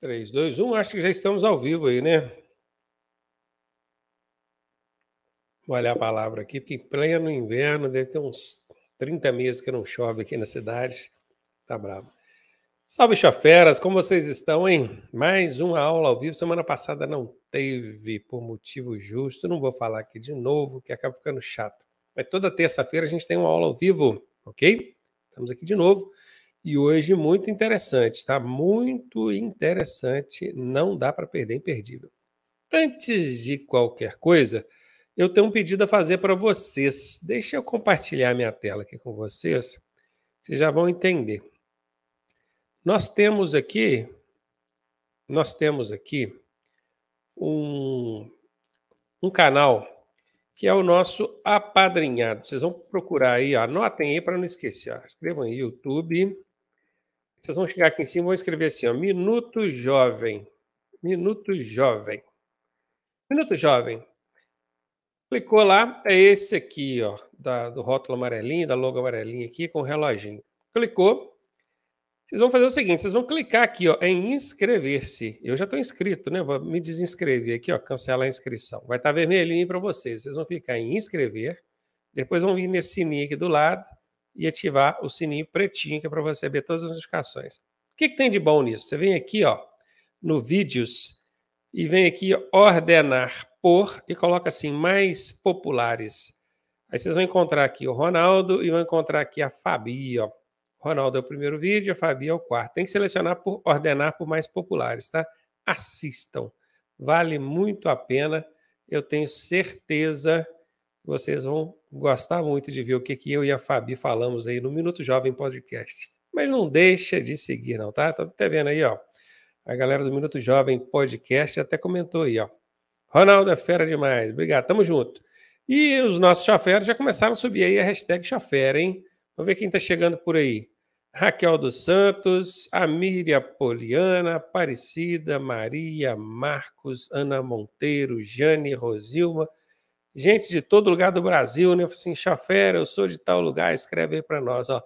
3, 2, 1, acho que já estamos ao vivo aí, né? Vou olhar a palavra aqui, porque em pleno inverno deve ter uns 30 meses que não chove aqui na cidade. Tá bravo. Salve, choferas, como vocês estão, hein? Mais uma aula ao vivo. Semana passada não teve, por motivo justo. Não vou falar aqui de novo, que acaba ficando chato. Mas toda terça-feira a gente tem uma aula ao vivo, ok? Estamos aqui de novo. E hoje, muito interessante, está muito interessante, não dá para perder é imperdível. Antes de qualquer coisa, eu tenho um pedido a fazer para vocês. Deixa eu compartilhar minha tela aqui com vocês, vocês já vão entender. Nós temos aqui, nós temos aqui um, um canal que é o nosso apadrinhado. Vocês vão procurar aí, ó, anotem aí para não esquecer. Ó. Escrevam aí YouTube vocês vão chegar aqui em cima e vão escrever assim: ó, Minuto Jovem. Minuto Jovem. Minuto Jovem. Clicou lá, é esse aqui, ó, da, do rótulo amarelinho, da logo amarelinha aqui, com o reloginho. Clicou. Vocês vão fazer o seguinte: vocês vão clicar aqui ó, em inscrever-se. Eu já estou inscrito, né? Vou me desinscrever aqui, ó, cancelar a inscrição. Vai estar tá vermelhinho para vocês. Vocês vão clicar em inscrever. Depois vão vir nesse sininho aqui do lado e ativar o sininho pretinho, que é para você ver todas as notificações. O que, que, tem de bom nisso? Você vem aqui, ó, no Vídeos, e vem aqui ordenar por, e coloca assim, mais populares. Aí vocês vão encontrar aqui o Ronaldo e vão encontrar aqui a Fabi, ó. Ronaldo é o primeiro vídeo, a Fabi é o quarto. Tem que selecionar por ordenar por mais populares, tá? Assistam. Vale muito a pena. Eu tenho certeza vocês vão gostar muito de ver o que, que eu e a Fabi falamos aí no Minuto Jovem Podcast. Mas não deixa de seguir, não, tá? Tá até vendo aí, ó. A galera do Minuto Jovem Podcast até comentou aí, ó. Ronaldo é fera demais. Obrigado, tamo junto. E os nossos choferes já começaram a subir aí a hashtag chofer, hein? Vamos ver quem tá chegando por aí. Raquel dos Santos, Amíria Poliana, Aparecida, Maria, Marcos, Ana Monteiro, Jane, Rosilma, gente de todo lugar do Brasil, né? Assim, Chafera, eu sou de tal lugar, escreve aí para nós, ó.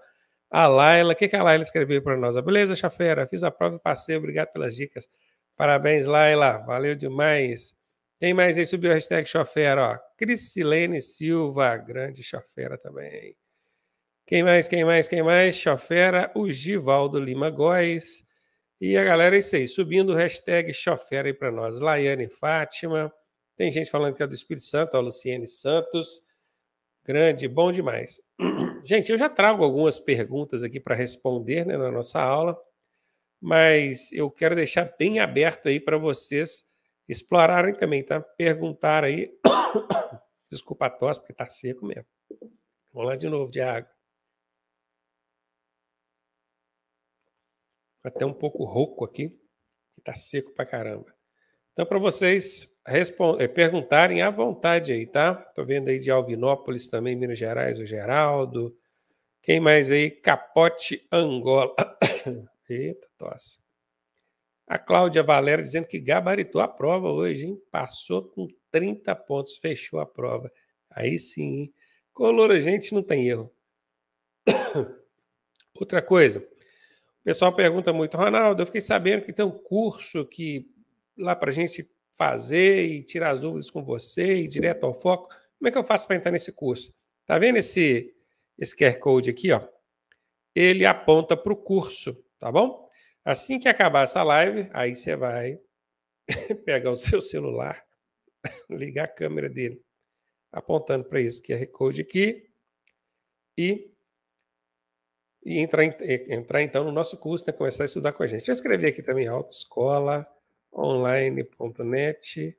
A Laila, o que, que a Laila escreveu para nós? Ah, beleza, Chafera, fiz a prova e passei, obrigado pelas dicas. Parabéns, Laila, valeu demais. Quem mais aí subiu a hashtag Chafera, ó? Crisilene Silva, grande Chafera também. Quem mais, quem mais, quem mais? Chafera, o Givaldo Lima Góes. E a galera, é isso aí, subindo o hashtag Chofera aí para nós. Laiane Fátima, tem gente falando que é do Espírito Santo, a Luciene Santos. Grande, bom demais. Gente, eu já trago algumas perguntas aqui para responder né, na nossa aula, mas eu quero deixar bem aberto aí para vocês explorarem também, tá? Perguntar aí. Desculpa a tosse, porque tá seco mesmo. Vamos lá de novo de água. Tá até um pouco rouco aqui, que tá seco para caramba. Então, para vocês eh, perguntarem à vontade aí, tá? Estou vendo aí de Alvinópolis também, Minas Gerais, o Geraldo. Quem mais aí? Capote Angola. Eita, tosse. A Cláudia Valera dizendo que gabaritou a prova hoje, hein? Passou com 30 pontos, fechou a prova. Aí sim, hein? Color, gente, não tem erro. Outra coisa, o pessoal pergunta muito, Ronaldo, eu fiquei sabendo que tem um curso que lá para a gente fazer e tirar as dúvidas com você e direto ao foco. Como é que eu faço para entrar nesse curso? Tá vendo esse, esse QR Code aqui? Ó? Ele aponta para o curso, tá bom? Assim que acabar essa live, aí você vai pegar o seu celular, ligar a câmera dele, apontando para esse QR Code aqui e, e entrar, entrar então no nosso curso, né? começar a estudar com a gente. Deixa eu escrever aqui também, autoescola.com online.net.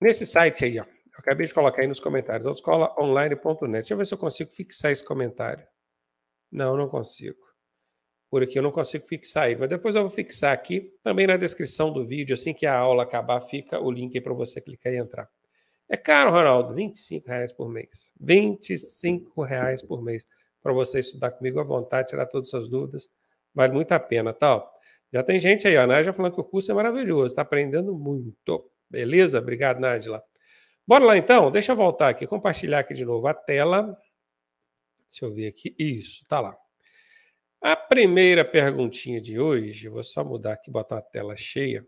Nesse site aí, ó. Eu acabei de colocar aí nos comentários, autoscolaonline.net. Deixa eu ver se eu consigo fixar esse comentário. Não, não consigo. Por aqui eu não consigo fixar ele, mas depois eu vou fixar aqui. Também na descrição do vídeo, assim que a aula acabar, fica o link aí para você clicar e entrar. É caro, Ronaldo, R$ reais por mês. R$ reais por mês para você estudar comigo à vontade, tirar todas as suas dúvidas. Vale muito a pena, tá? Ó. Já tem gente aí, ó, a Nádia falando que o curso é maravilhoso, está aprendendo muito. Beleza? Obrigado, Nádia. Bora lá então, deixa eu voltar aqui, compartilhar aqui de novo a tela. Deixa eu ver aqui. Isso, tá lá. A primeira perguntinha de hoje, vou só mudar aqui, botar uma tela cheia.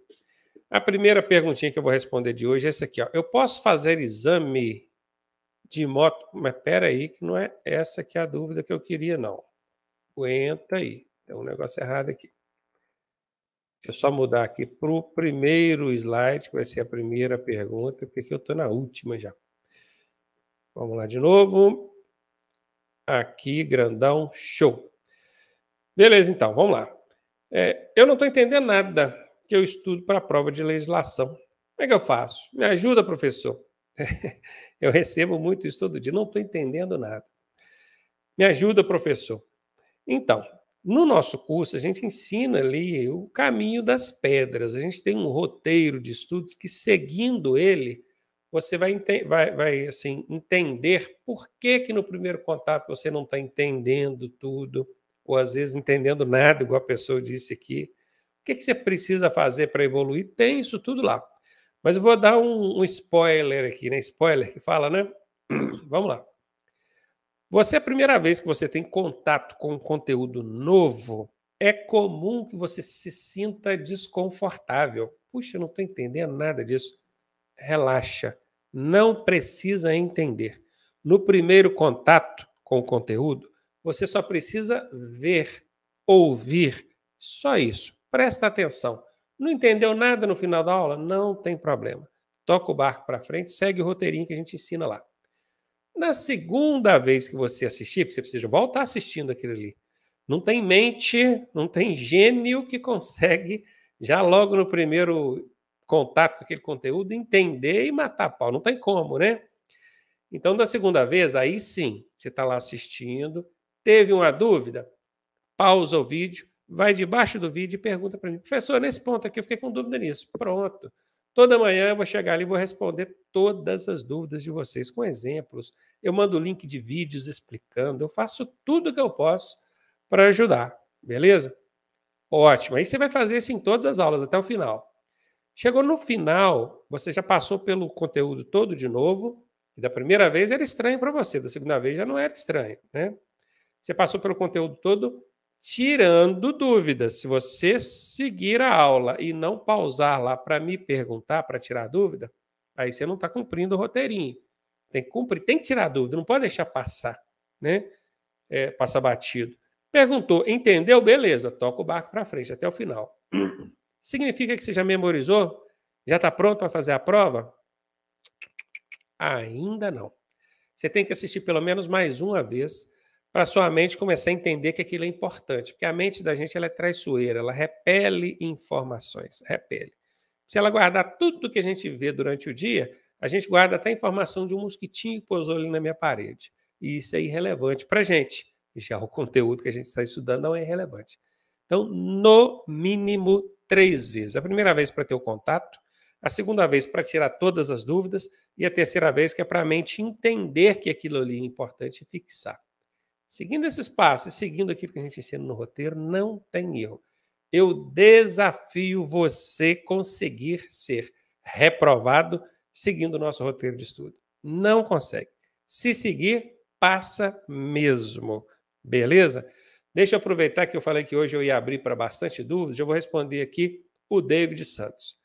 A primeira perguntinha que eu vou responder de hoje é essa aqui, ó. Eu posso fazer exame de moto? Mas pera aí, que não é essa que é a dúvida que eu queria, não. Aguenta aí. Tem um negócio errado aqui. Deixa eu só mudar aqui para o primeiro slide, que vai ser a primeira pergunta, porque eu estou na última já. Vamos lá de novo. Aqui, grandão, show. Beleza, então, vamos lá. É, eu não estou entendendo nada que eu estudo para a prova de legislação. Como é que eu faço? Me ajuda, professor. eu recebo muito isso todo dia, não estou entendendo nada. Me ajuda, professor. Então, no nosso curso, a gente ensina ali o caminho das pedras, a gente tem um roteiro de estudos que, seguindo ele, você vai, vai, vai assim, entender por que, que no primeiro contato você não está entendendo tudo, ou às vezes entendendo nada, igual a pessoa disse aqui. O que, que você precisa fazer para evoluir? Tem isso tudo lá. Mas eu vou dar um, um spoiler aqui, né? Spoiler que fala, né? Vamos lá. Você, a primeira vez que você tem contato com um conteúdo novo, é comum que você se sinta desconfortável. Puxa, não estou entendendo nada disso. Relaxa. Não precisa entender. No primeiro contato com o conteúdo, você só precisa ver, ouvir. Só isso. Presta atenção. Não entendeu nada no final da aula? Não tem problema. Toca o barco para frente, segue o roteirinho que a gente ensina lá. Na segunda vez que você assistir, você precisa voltar assistindo aquilo ali. Não tem mente, não tem gênio que consegue, já logo no primeiro contato com aquele conteúdo, entender e matar pau. Não tem como, né? Então, da segunda vez, aí sim, você está lá assistindo, teve uma dúvida, pausa o vídeo, vai debaixo do vídeo e pergunta para mim, professor, nesse ponto aqui eu fiquei com dúvida nisso. Pronto. Toda manhã eu vou chegar ali e vou responder todas as dúvidas de vocês com exemplos. Eu mando link de vídeos explicando, eu faço tudo que eu posso para ajudar, beleza? Ótimo. Aí você vai fazer isso em todas as aulas até o final. Chegou no final, você já passou pelo conteúdo todo de novo, e da primeira vez era estranho para você, da segunda vez já não era estranho, né? Você passou pelo conteúdo todo, tirando dúvidas. Se você seguir a aula e não pausar lá para me perguntar, para tirar dúvida, aí você não está cumprindo o roteirinho. Tem que cumprir, tem que tirar dúvida, não pode deixar passar, né? É, passar batido. Perguntou, entendeu? Beleza, toca o barco para frente até o final. Significa que você já memorizou? Já está pronto para fazer a prova? Ainda não. Você tem que assistir pelo menos mais uma vez para sua mente começar a entender que aquilo é importante, porque a mente da gente ela é traiçoeira, ela repele informações, repele. Se ela guardar tudo que a gente vê durante o dia, a gente guarda até a informação de um mosquitinho que pousou ali na minha parede. E isso é irrelevante para a gente. Já o conteúdo que a gente está estudando não é relevante. Então, no mínimo três vezes. A primeira vez para ter o contato, a segunda vez para tirar todas as dúvidas e a terceira vez que é para a mente entender que aquilo ali é importante e fixar. Seguindo esses passos, seguindo aquilo que a gente ensina no roteiro, não tem erro. Eu desafio você conseguir ser reprovado seguindo o nosso roteiro de estudo. Não consegue. Se seguir, passa mesmo. Beleza? Deixa eu aproveitar que eu falei que hoje eu ia abrir para bastante dúvidas. Eu vou responder aqui o David Santos.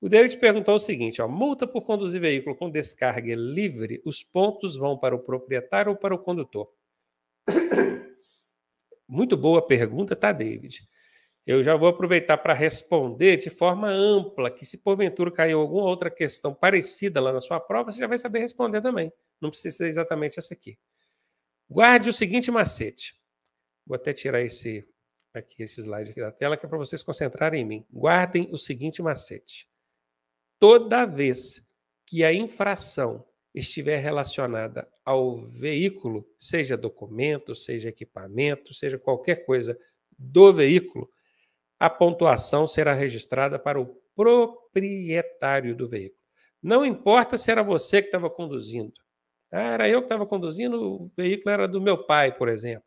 O David perguntou o seguinte: ó, multa por conduzir veículo com descarga livre, os pontos vão para o proprietário ou para o condutor? Muito boa pergunta, tá, David? Eu já vou aproveitar para responder de forma ampla, que se porventura caiu alguma outra questão parecida lá na sua prova, você já vai saber responder também. Não precisa ser exatamente essa aqui. Guarde o seguinte macete. Vou até tirar esse aqui esse slide aqui da tela que é para vocês concentrarem em mim. Guardem o seguinte macete. Toda vez que a infração estiver relacionada ao veículo, seja documento, seja equipamento, seja qualquer coisa do veículo, a pontuação será registrada para o proprietário do veículo. Não importa se era você que estava conduzindo. Ah, era eu que estava conduzindo, o veículo era do meu pai, por exemplo.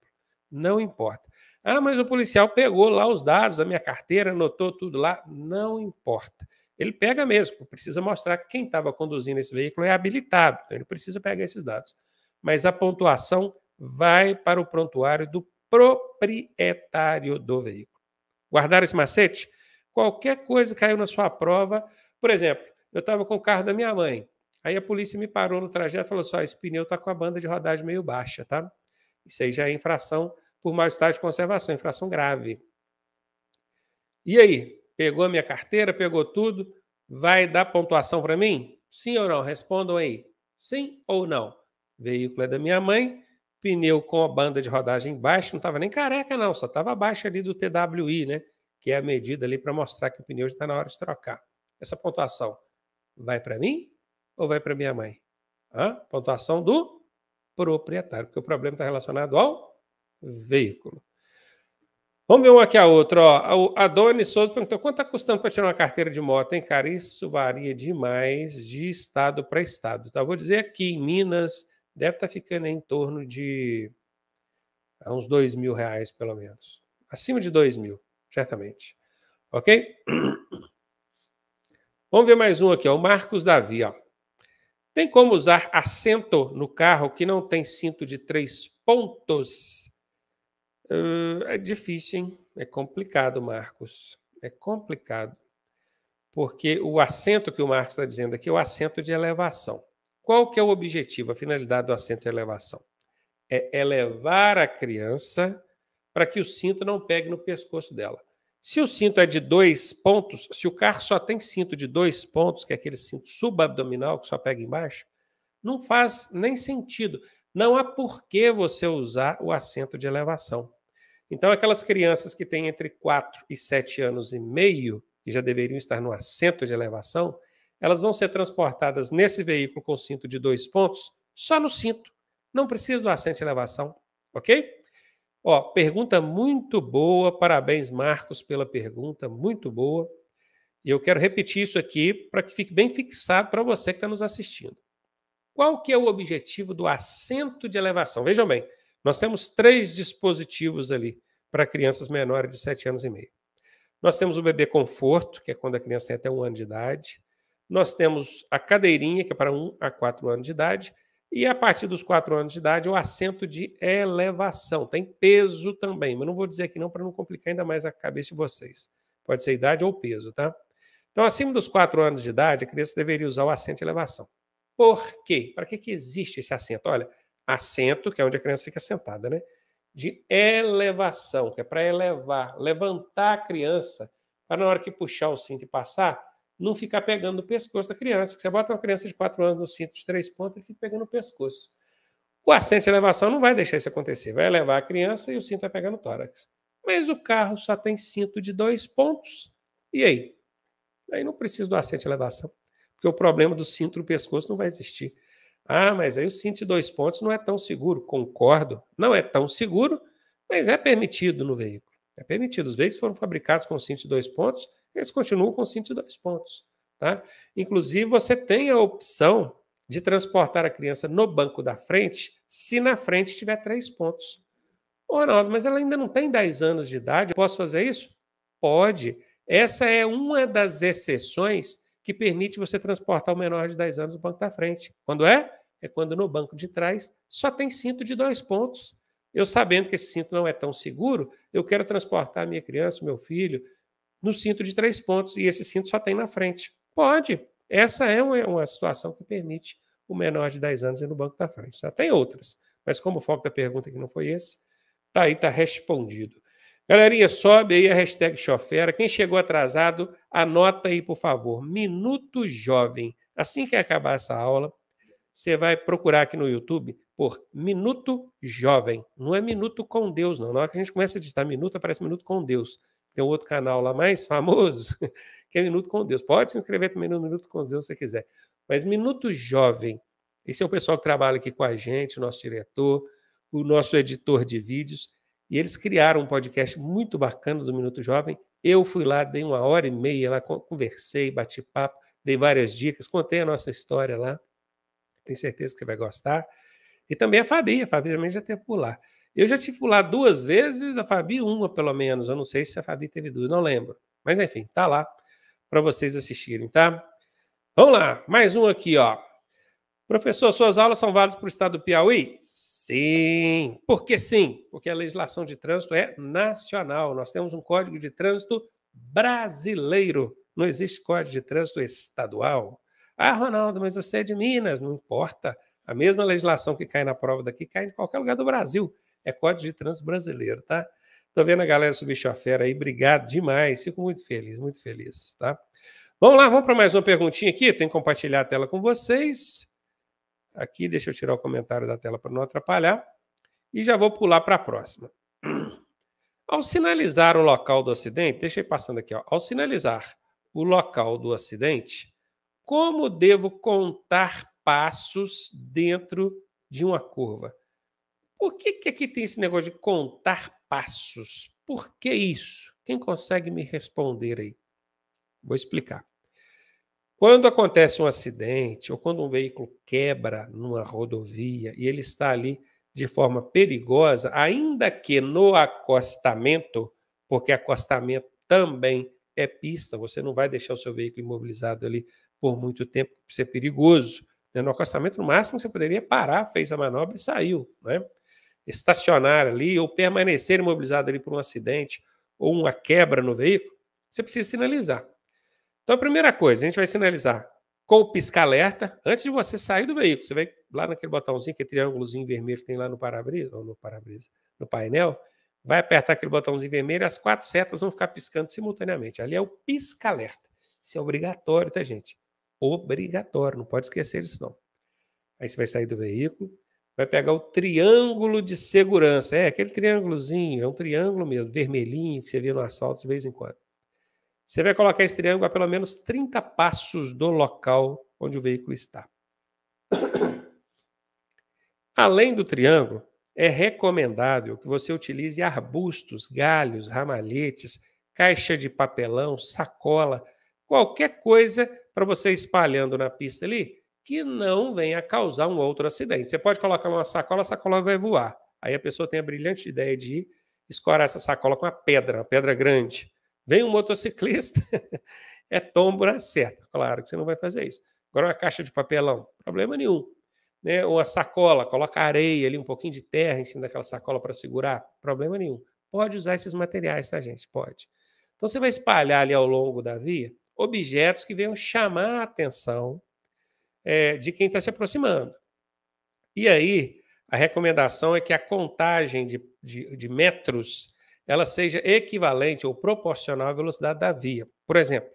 Não importa. Ah, mas o policial pegou lá os dados da minha carteira, anotou tudo lá. Não importa ele pega mesmo, precisa mostrar que quem estava conduzindo esse veículo é habilitado, então ele precisa pegar esses dados. Mas a pontuação vai para o prontuário do proprietário do veículo. Guardar esse macete? Qualquer coisa caiu na sua prova, por exemplo, eu estava com o carro da minha mãe, aí a polícia me parou no trajeto e falou só, assim, esse pneu está com a banda de rodagem meio baixa, tá? Isso aí já é infração por mau estado de conservação, infração grave. E aí? Pegou minha carteira, pegou tudo, vai dar pontuação para mim? Sim ou não? Respondam aí. Sim ou não? Veículo é da minha mãe, pneu com a banda de rodagem baixa, não estava nem careca, não, só estava abaixo ali do TWI, né? Que é a medida ali para mostrar que o pneu está na hora de trocar. Essa pontuação vai para mim ou vai para minha mãe? Hã? Pontuação do proprietário, porque o problema está relacionado ao veículo. Vamos ver uma aqui a outra. Ó. A Doni Souza perguntou: quanto está custando para tirar uma carteira de moto, hein, cara? Isso varia demais de estado para estado. Tá? Vou dizer aqui, em Minas, deve estar tá ficando em torno de a uns dois mil reais, pelo menos. Acima de dois mil, certamente. Ok? Vamos ver mais um aqui, ó. o Marcos Davi. Ó. Tem como usar assento no carro que não tem cinto de três pontos Uh, é difícil, hein? É complicado, Marcos. É complicado. Porque o assento que o Marcos está dizendo aqui é o assento de elevação. Qual que é o objetivo, a finalidade do assento de elevação? É elevar a criança para que o cinto não pegue no pescoço dela. Se o cinto é de dois pontos, se o carro só tem cinto de dois pontos, que é aquele cinto subabdominal que só pega embaixo, não faz nem sentido. Não há por que você usar o assento de elevação. Então, aquelas crianças que têm entre 4 e 7 anos e meio, que já deveriam estar no assento de elevação, elas vão ser transportadas nesse veículo com cinto de dois pontos, só no cinto. Não precisa do assento de elevação, ok? Ó, pergunta muito boa, parabéns, Marcos, pela pergunta, muito boa. E eu quero repetir isso aqui para que fique bem fixado para você que está nos assistindo. Qual que é o objetivo do assento de elevação? Vejam bem, nós temos três dispositivos ali para crianças menores de 7 anos e meio. Nós temos o bebê conforto, que é quando a criança tem até um ano de idade. Nós temos a cadeirinha, que é para 1 um a 4 anos de idade. E a partir dos 4 anos de idade, o assento de elevação. Tem peso também, mas não vou dizer aqui não para não complicar ainda mais a cabeça de vocês. Pode ser idade ou peso, tá? Então, acima dos 4 anos de idade, a criança deveria usar o assento de elevação. Por quê? Para que, que existe esse assento? Olha, assento, que é onde a criança fica sentada, né? De elevação, que é para elevar, levantar a criança, para na hora que puxar o cinto e passar, não ficar pegando o pescoço da criança. Que você bota uma criança de 4 anos no cinto de três pontos, e fica pegando o pescoço. O assento de elevação não vai deixar isso acontecer, vai elevar a criança e o cinto vai pegar no tórax. Mas o carro só tem cinto de dois pontos. E aí? Aí não precisa do assento de elevação, porque o problema do cinto no pescoço não vai existir. Ah, mas aí o cinto de dois pontos não é tão seguro. Concordo, não é tão seguro, mas é permitido no veículo. É permitido. Os veículos foram fabricados com cinto de dois pontos, eles continuam com cinto de dois pontos. Tá? Inclusive, você tem a opção de transportar a criança no banco da frente, se na frente tiver três pontos. Ô, Ronaldo, mas ela ainda não tem 10 anos de idade, posso fazer isso? Pode. Essa é uma das exceções que permite você transportar o menor de 10 anos no banco da frente. Quando é? É quando no banco de trás só tem cinto de dois pontos. Eu sabendo que esse cinto não é tão seguro, eu quero transportar a minha criança, o meu filho, no cinto de três pontos e esse cinto só tem na frente. Pode. Essa é uma, uma situação que permite o menor de 10 anos ir no banco da frente. Tá? Tem outras, mas como o foco da pergunta que não foi esse, tá aí, tá respondido. Galerinha, sobe aí a hashtag Chofera. Quem chegou atrasado, anota aí, por favor. Minuto Jovem. Assim que acabar essa aula, você vai procurar aqui no YouTube por Minuto Jovem. Não é Minuto com Deus, não. Na hora que a gente começa a digitar Minuto, aparece Minuto com Deus. Tem um outro canal lá mais famoso, que é Minuto com Deus. Pode se inscrever também no Minuto com Deus se você quiser. Mas Minuto Jovem, esse é o pessoal que trabalha aqui com a gente, o nosso diretor, o nosso editor de vídeos e eles criaram um podcast muito bacana do Minuto Jovem. Eu fui lá, dei uma hora e meia lá, conversei, bati papo, dei várias dicas, contei a nossa história lá. Tenho certeza que você vai gostar. E também a Fabi, a Fabi também já teve por lá. Eu já tive por lá duas vezes, a Fabi uma pelo menos. Eu não sei se a Fabi teve duas, não lembro. Mas enfim, tá lá para vocês assistirem, tá? Vamos lá, mais um aqui, ó. Professor, suas aulas são válidas para o estado do Piauí? Sim, porque sim, porque a legislação de trânsito é nacional. Nós temos um código de trânsito brasileiro. Não existe código de trânsito estadual. Ah, Ronaldo, mas você é de Minas, não importa. A mesma legislação que cai na prova daqui cai em qualquer lugar do Brasil. É código de trânsito brasileiro, tá? Tô vendo a galera subir fera aí, obrigado demais. Fico muito feliz, muito feliz, tá? Vamos lá, vamos para mais uma perguntinha aqui. Tem que compartilhar a tela com vocês aqui, deixa eu tirar o comentário da tela para não atrapalhar, e já vou pular para a próxima. Ao sinalizar o local do acidente, deixa eu ir passando aqui, ó. ao sinalizar o local do acidente, como devo contar passos dentro de uma curva? Por que, que aqui tem esse negócio de contar passos? Por que isso? Quem consegue me responder aí? Vou explicar. Quando acontece um acidente ou quando um veículo quebra numa rodovia e ele está ali de forma perigosa, ainda que no acostamento, porque acostamento também é pista, você não vai deixar o seu veículo imobilizado ali por muito tempo, isso é perigoso. Né? No acostamento, no máximo, você poderia parar, fez a manobra e saiu. Né? Estacionar ali ou permanecer imobilizado ali por um acidente ou uma quebra no veículo, você precisa sinalizar. Então, a primeira coisa, a gente vai sinalizar com o pisca-alerta, antes de você sair do veículo, você vai lá naquele botãozinho, que é triângulozinho vermelho que tem lá no para-brisa, ou no para-brisa, no painel, vai apertar aquele botãozinho vermelho, e as quatro setas vão ficar piscando simultaneamente. Ali é o pisca-alerta. Isso é obrigatório, tá, gente? Obrigatório, não pode esquecer disso, não. Aí você vai sair do veículo, vai pegar o triângulo de segurança. É, aquele triângulozinho, é um triângulo mesmo, vermelhinho, que você vê no asfalto de vez em quando. Você vai colocar esse triângulo a pelo menos 30 passos do local onde o veículo está. Além do triângulo, é recomendável que você utilize arbustos, galhos, ramalhetes, caixa de papelão, sacola, qualquer coisa para você espalhando na pista ali que não venha causar um outro acidente. Você pode colocar uma sacola, a sacola vai voar. Aí a pessoa tem a brilhante ideia de escorar essa sacola com uma pedra, uma pedra grande. Vem um motociclista, é tombo na é seta. Claro que você não vai fazer isso. Agora, uma caixa de papelão, problema nenhum. Né? Ou a sacola, coloca areia ali, um pouquinho de terra em cima daquela sacola para segurar, problema nenhum. Pode usar esses materiais, tá, gente? Pode. Então, você vai espalhar ali ao longo da via objetos que venham chamar a atenção é, de quem está se aproximando. E aí, a recomendação é que a contagem de, de, de metros ela seja equivalente ou proporcional à velocidade da via. Por exemplo,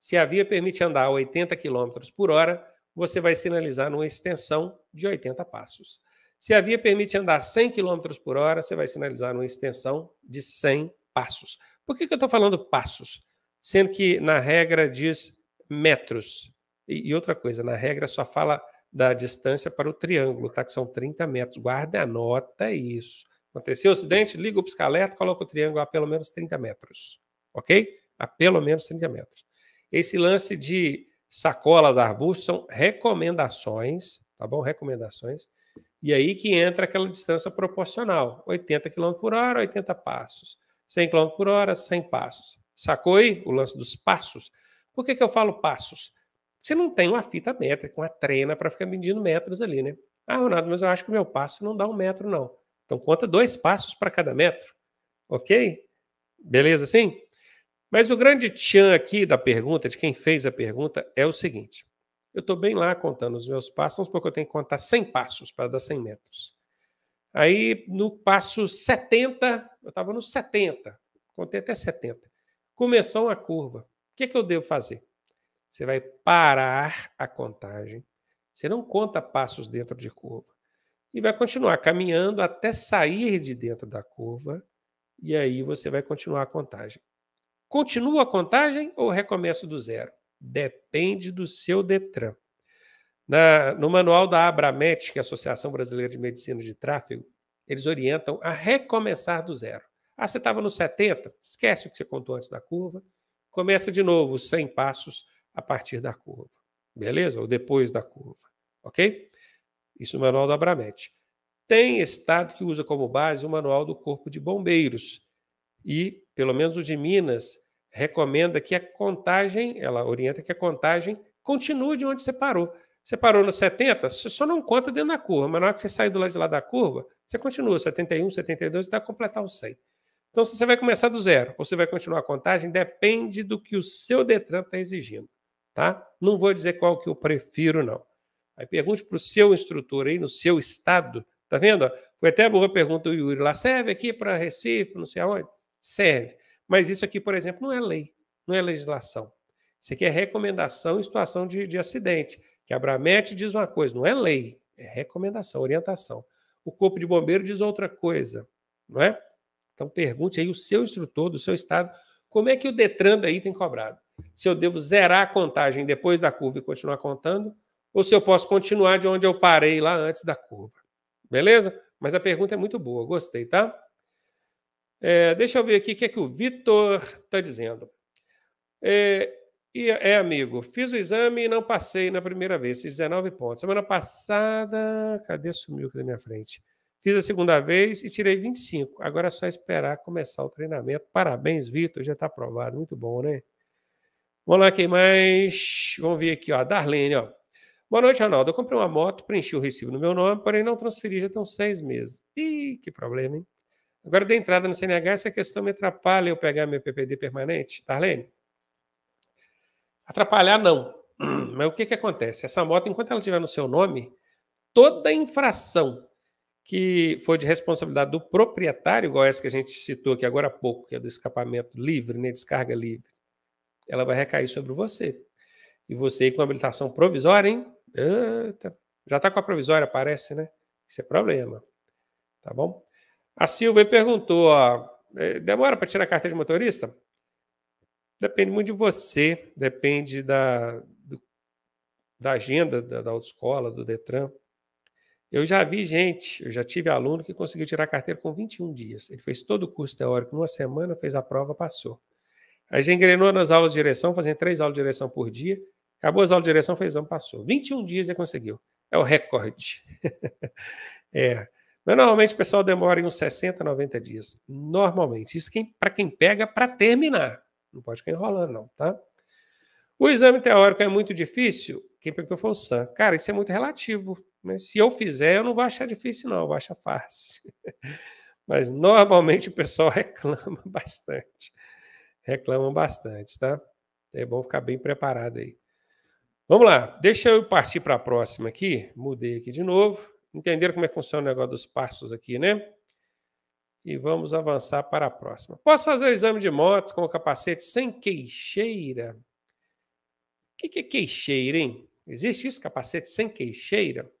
se a via permite andar a 80 km por hora, você vai sinalizar numa extensão de 80 passos. Se a via permite andar 100 km por hora, você vai sinalizar numa extensão de 100 passos. Por que, que eu estou falando passos? Sendo que na regra diz metros. E, e, outra coisa, na regra só fala da distância para o triângulo, tá? que são 30 metros. Guarda, anota isso. Aconteceu o acidente, liga o piscaleto, coloca o triângulo a pelo menos 30 metros. Ok? A pelo menos 30 metros. Esse lance de sacolas, arbustos, são recomendações, tá bom? Recomendações. E aí que entra aquela distância proporcional: 80 km por hora, 80 passos. 100 km por hora, 100 passos. Sacou aí o lance dos passos? Por que, que eu falo passos? Você não tem uma fita métrica, uma trena para ficar medindo metros ali, né? Ah, Ronaldo, mas eu acho que o meu passo não dá um metro, não. Então conta dois passos para cada metro, ok? Beleza assim? Mas o grande tchan aqui da pergunta, de quem fez a pergunta, é o seguinte. Eu estou bem lá contando os meus passos, vamos supor que eu tenho que contar 100 passos para dar 100 metros. Aí, no passo 70, eu estava no 70, contei até 70. Começou uma curva. O que, é que eu devo fazer? Você vai parar a contagem. Você não conta passos dentro de curva e vai continuar caminhando até sair de dentro da curva e aí você vai continuar a contagem. Continua a contagem ou recomeça do zero? Depende do seu Detran. Na, no manual da Abramet, que é a Associação Brasileira de Medicina de Tráfego, eles orientam a recomeçar do zero. Ah, você estava no 70, esquece o que você contou antes da curva, começa de novo 100 passos a partir da curva, beleza? Ou depois da curva, ok? Isso no é manual da Abramet. Tem estado que usa como base o manual do Corpo de Bombeiros. E, pelo menos o de Minas, recomenda que a contagem, ela orienta que a contagem continue de onde você parou. Você parou no 70, você só não conta dentro da curva, mas na hora que você sair do lado de lá da curva, você continua 71, 72 dá completar o 100. Então, se você vai começar do zero ou você vai continuar a contagem, depende do que o seu Detran está exigindo, tá? Não vou dizer qual que eu prefiro, não. Aí pergunte para o seu instrutor aí, no seu estado. Tá vendo? Foi até boa pergunta do Yuri lá. Serve aqui para Recife, não sei aonde? Serve. Mas isso aqui, por exemplo, não é lei, não é legislação. Isso aqui é recomendação em situação de, de acidente. Que a Bramete diz uma coisa, não é lei, é recomendação, orientação. O corpo de bombeiro diz outra coisa, não é? Então pergunte aí o seu instrutor do seu estado como é que o Detran daí tem cobrado. Se eu devo zerar a contagem depois da curva e continuar contando, ou se eu posso continuar de onde eu parei lá antes da curva. Beleza? Mas a pergunta é muito boa, gostei, tá? É, deixa eu ver aqui o que é que o Vitor está dizendo. É, é, é, amigo, fiz o exame e não passei na primeira vez, fiz 19 pontos. Semana passada, cadê? Sumiu aqui da minha frente. Fiz a segunda vez e tirei 25. Agora é só esperar começar o treinamento. Parabéns, Vitor, já está aprovado. Muito bom, né? Vamos lá, quem mais? Vamos ver aqui, ó. Darlene, ó. Boa noite, Ronaldo. Eu comprei uma moto, preenchi o recibo no meu nome, porém não transferi já estão seis meses. Ih, que problema, hein? Agora, da entrada no CNH, essa questão me atrapalha eu pegar meu PPD permanente? Darlene? Atrapalhar, não. Mas o que, que acontece? Essa moto, enquanto ela estiver no seu nome, toda infração que for de responsabilidade do proprietário, igual essa que a gente citou aqui agora há pouco, que é do escapamento livre, né, descarga livre, ela vai recair sobre você. E você, com habilitação provisória, hein? Eita, já está com a provisória, parece, né? Isso é problema. Tá bom? A Silvia perguntou: ó, é, demora para tirar a carteira de motorista? Depende muito de você, depende da, do, da agenda da, da autoescola, do Detran. Eu já vi gente, eu já tive aluno que conseguiu tirar a carteira com 21 dias. Ele fez todo o curso teórico numa semana, fez a prova, passou. Aí gente engrenou nas aulas de direção, fazendo três aulas de direção por dia, Acabou as aulas de direção, fez exame, passou. 21 dias e conseguiu. É o recorde. é. Mas normalmente o pessoal demora em uns 60, 90 dias. Normalmente. Isso para quem pega para terminar. Não pode ficar enrolando, não, tá? O exame teórico é muito difícil? Quem perguntou foi o Sam. Cara, isso é muito relativo. mas Se eu fizer, eu não vou achar difícil, não. Eu vou achar fácil. Mas normalmente o pessoal reclama bastante. Reclamam bastante, tá? É bom ficar bem preparado aí. Vamos lá, deixa eu partir para a próxima aqui. Mudei aqui de novo. Entenderam como é que funciona o negócio dos passos aqui, né? E vamos avançar para a próxima. Posso fazer o exame de moto com o capacete sem queixeira? O que é queixeira, hein? Existe isso, capacete sem queixeira?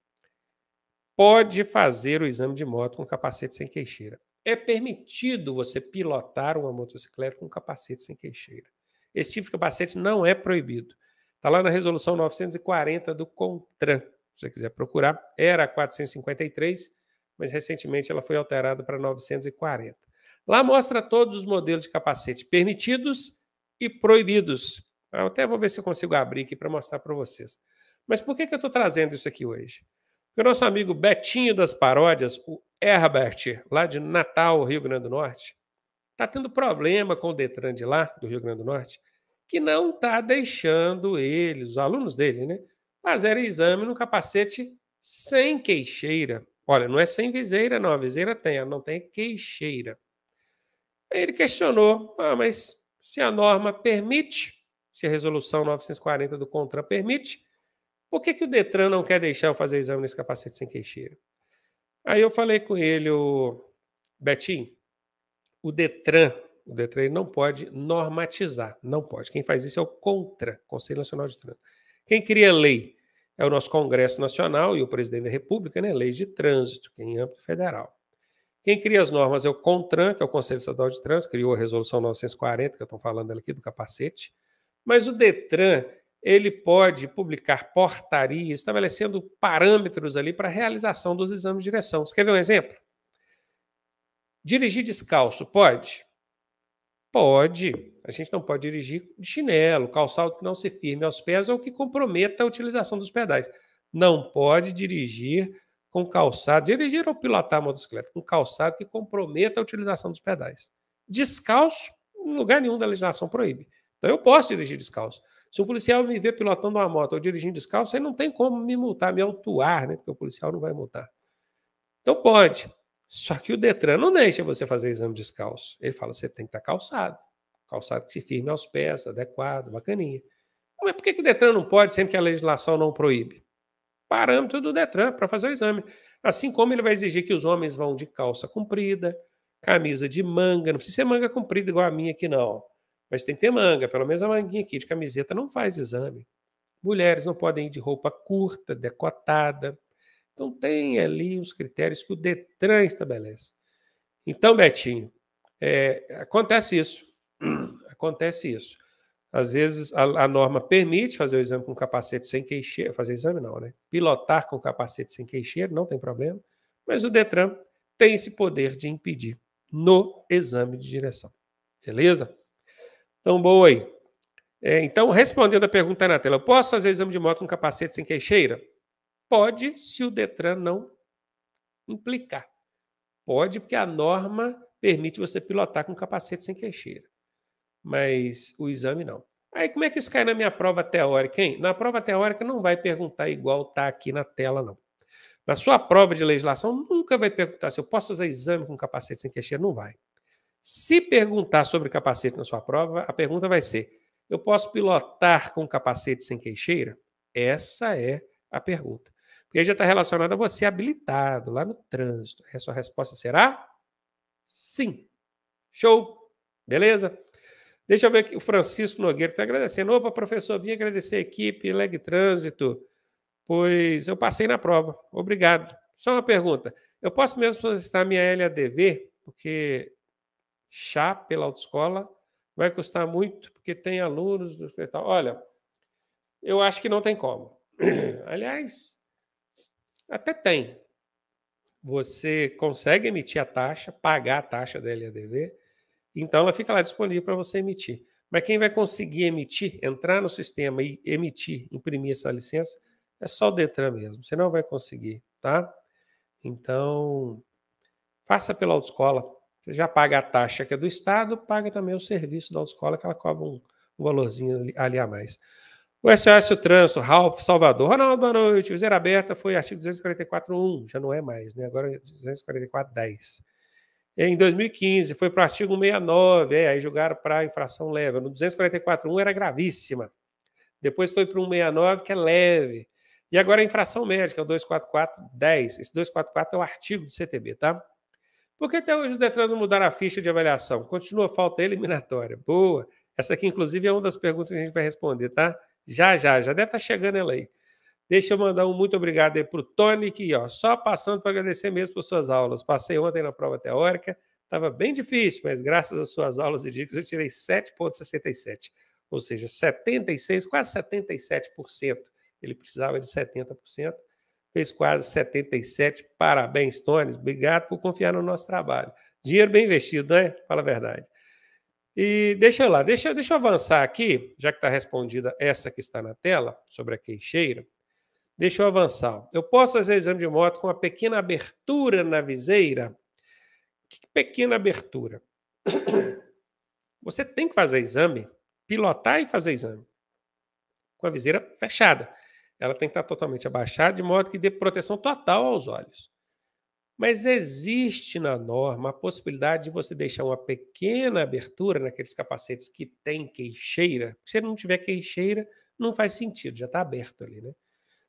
Pode fazer o exame de moto com capacete sem queixeira. É permitido você pilotar uma motocicleta com capacete sem queixeira. Esse tipo de capacete não é proibido. Está lá na resolução 940 do CONTRAN. Se você quiser procurar, era 453, mas recentemente ela foi alterada para 940. Lá mostra todos os modelos de capacete permitidos e proibidos. Eu até vou ver se eu consigo abrir aqui para mostrar para vocês. Mas por que, que eu estou trazendo isso aqui hoje? Porque o nosso amigo Betinho das Paródias, o Herbert, lá de Natal, Rio Grande do Norte, está tendo problema com o Detran de lá, do Rio Grande do Norte, que não está deixando ele, os alunos dele, né, fazerem exame no capacete sem queixeira. Olha, não é sem viseira, não. A viseira tem, não tem queixeira. Aí ele questionou: ah, mas se a norma permite, se a resolução 940 do CONTRAN permite, por que, que o Detran não quer deixar eu fazer exame nesse capacete sem queixeira? Aí eu falei com ele, o Betinho, o Detran o Detran não pode normatizar, não pode. Quem faz isso é o contra, Conselho Nacional de Trânsito. Quem cria lei é o nosso Congresso Nacional e o presidente da República, né? Leis de trânsito, que é em âmbito federal. Quem cria as normas é o CONTRAN, que é o Conselho Estadual de Trânsito, criou a Resolução 940, que eu estou falando aqui, do capacete. Mas o DETRAN, ele pode publicar portarias estabelecendo parâmetros ali para a realização dos exames de direção. Você quer ver um exemplo? Dirigir descalço, pode? Pode. A gente não pode dirigir de chinelo, calçado que não se firme aos pés ou que comprometa a utilização dos pedais. Não pode dirigir com calçado, dirigir ou pilotar a motocicleta com calçado que comprometa a utilização dos pedais. Descalço, em lugar nenhum da legislação proíbe. Então eu posso dirigir descalço. Se um policial me vê pilotando uma moto ou dirigindo descalço, ele não tem como me multar, me autuar, né? Porque o policial não vai multar. Então pode. Só que o Detran não deixa você fazer exame descalço. Ele fala, você tem que estar tá calçado. Calçado que se firme aos pés, adequado, bacaninha. Mas por que, que o Detran não pode, sempre que a legislação não proíbe? Parâmetro do Detran para fazer o exame. Assim como ele vai exigir que os homens vão de calça comprida, camisa de manga, não precisa ser manga comprida igual a minha aqui, não. Mas tem que ter manga, pelo menos a manguinha aqui de camiseta não faz exame. Mulheres não podem ir de roupa curta, decotada. Então tem ali os critérios que o Detran estabelece. Então, Betinho, é, acontece isso. Acontece isso. Às vezes a, a, norma permite fazer o exame com capacete sem queixeiro, fazer exame não, né? Pilotar com capacete sem queixeiro, não tem problema, mas o Detran tem esse poder de impedir no exame de direção. Beleza? Então, boa aí. É, então, respondendo a pergunta na tela, eu posso fazer exame de moto com capacete sem queixeira? Pode, se o Detran não implicar. Pode, porque a norma permite você pilotar com capacete sem queixeira. Mas o exame não. Aí como é que isso cai na minha prova teórica, hein? Na prova teórica não vai perguntar igual tá aqui na tela, não. Na sua prova de legislação, nunca vai perguntar se eu posso fazer exame com capacete sem queixeira. Não vai. Se perguntar sobre capacete na sua prova, a pergunta vai ser: eu posso pilotar com capacete sem queixeira? Essa é a pergunta. E aí já está relacionado a você habilitado lá no trânsito. A sua resposta será sim. Show? Beleza? Deixa eu ver aqui, o Francisco Nogueira está agradecendo. Opa, professor, vim agradecer a equipe Leg Trânsito, pois eu passei na prova. Obrigado. Só uma pergunta. Eu posso mesmo solicitar minha LADV? Porque chá pela autoescola vai custar muito, porque tem alunos do hospital. Olha, eu acho que não tem como. Aliás, até tem. Você consegue emitir a taxa, pagar a taxa da LADV, então ela fica lá disponível para você emitir. Mas quem vai conseguir emitir, entrar no sistema e emitir, imprimir essa licença, é só o Detran mesmo. Você não vai conseguir, tá? Então, faça pela autoescola. Você já paga a taxa que é do Estado, paga também o serviço da autoescola, que ela cobra um, um valorzinho ali a mais. O SOS o Trânsito, Ralph Salvador. Ronaldo, boa noite. Viseira aberta foi artigo 244.1, já não é mais, né? Agora é 244.10. Em 2015 foi para o artigo 169, é, aí julgaram para infração leve. No 244.1 era gravíssima. Depois foi para o 169, que é leve. E agora a infração médica, é o 244.10. Esse 244 é o artigo do CTB, tá? Por que até hoje os Detrans não mudaram a ficha de avaliação? Continua falta eliminatória. Boa. Essa aqui, inclusive, é uma das perguntas que a gente vai responder, tá? Já, já, já deve estar tá chegando ela aí. Deixa eu mandar um muito obrigado aí para o Tony, que ó, só passando para agradecer mesmo por suas aulas. Passei ontem na prova teórica, estava bem difícil, mas graças às suas aulas e dicas eu tirei 7,67, ou seja, 76, quase 77%. Ele precisava de 70%, fez quase 77%. Parabéns, Tony, obrigado por confiar no nosso trabalho. Dinheiro bem investido, né? Fala a verdade. E deixa eu lá, deixa, deixa eu avançar aqui, já que está respondida essa que está na tela, sobre a queixeira. Deixa eu avançar. Eu posso fazer exame de moto com uma pequena abertura na viseira? Que pequena abertura? Você tem que fazer exame, pilotar e fazer exame. Com a viseira fechada. Ela tem que estar tá totalmente abaixada, de modo que dê proteção total aos olhos. Mas existe na norma a possibilidade de você deixar uma pequena abertura naqueles capacetes que tem queixeira. Se ele não tiver queixeira, não faz sentido, já está aberto ali, né?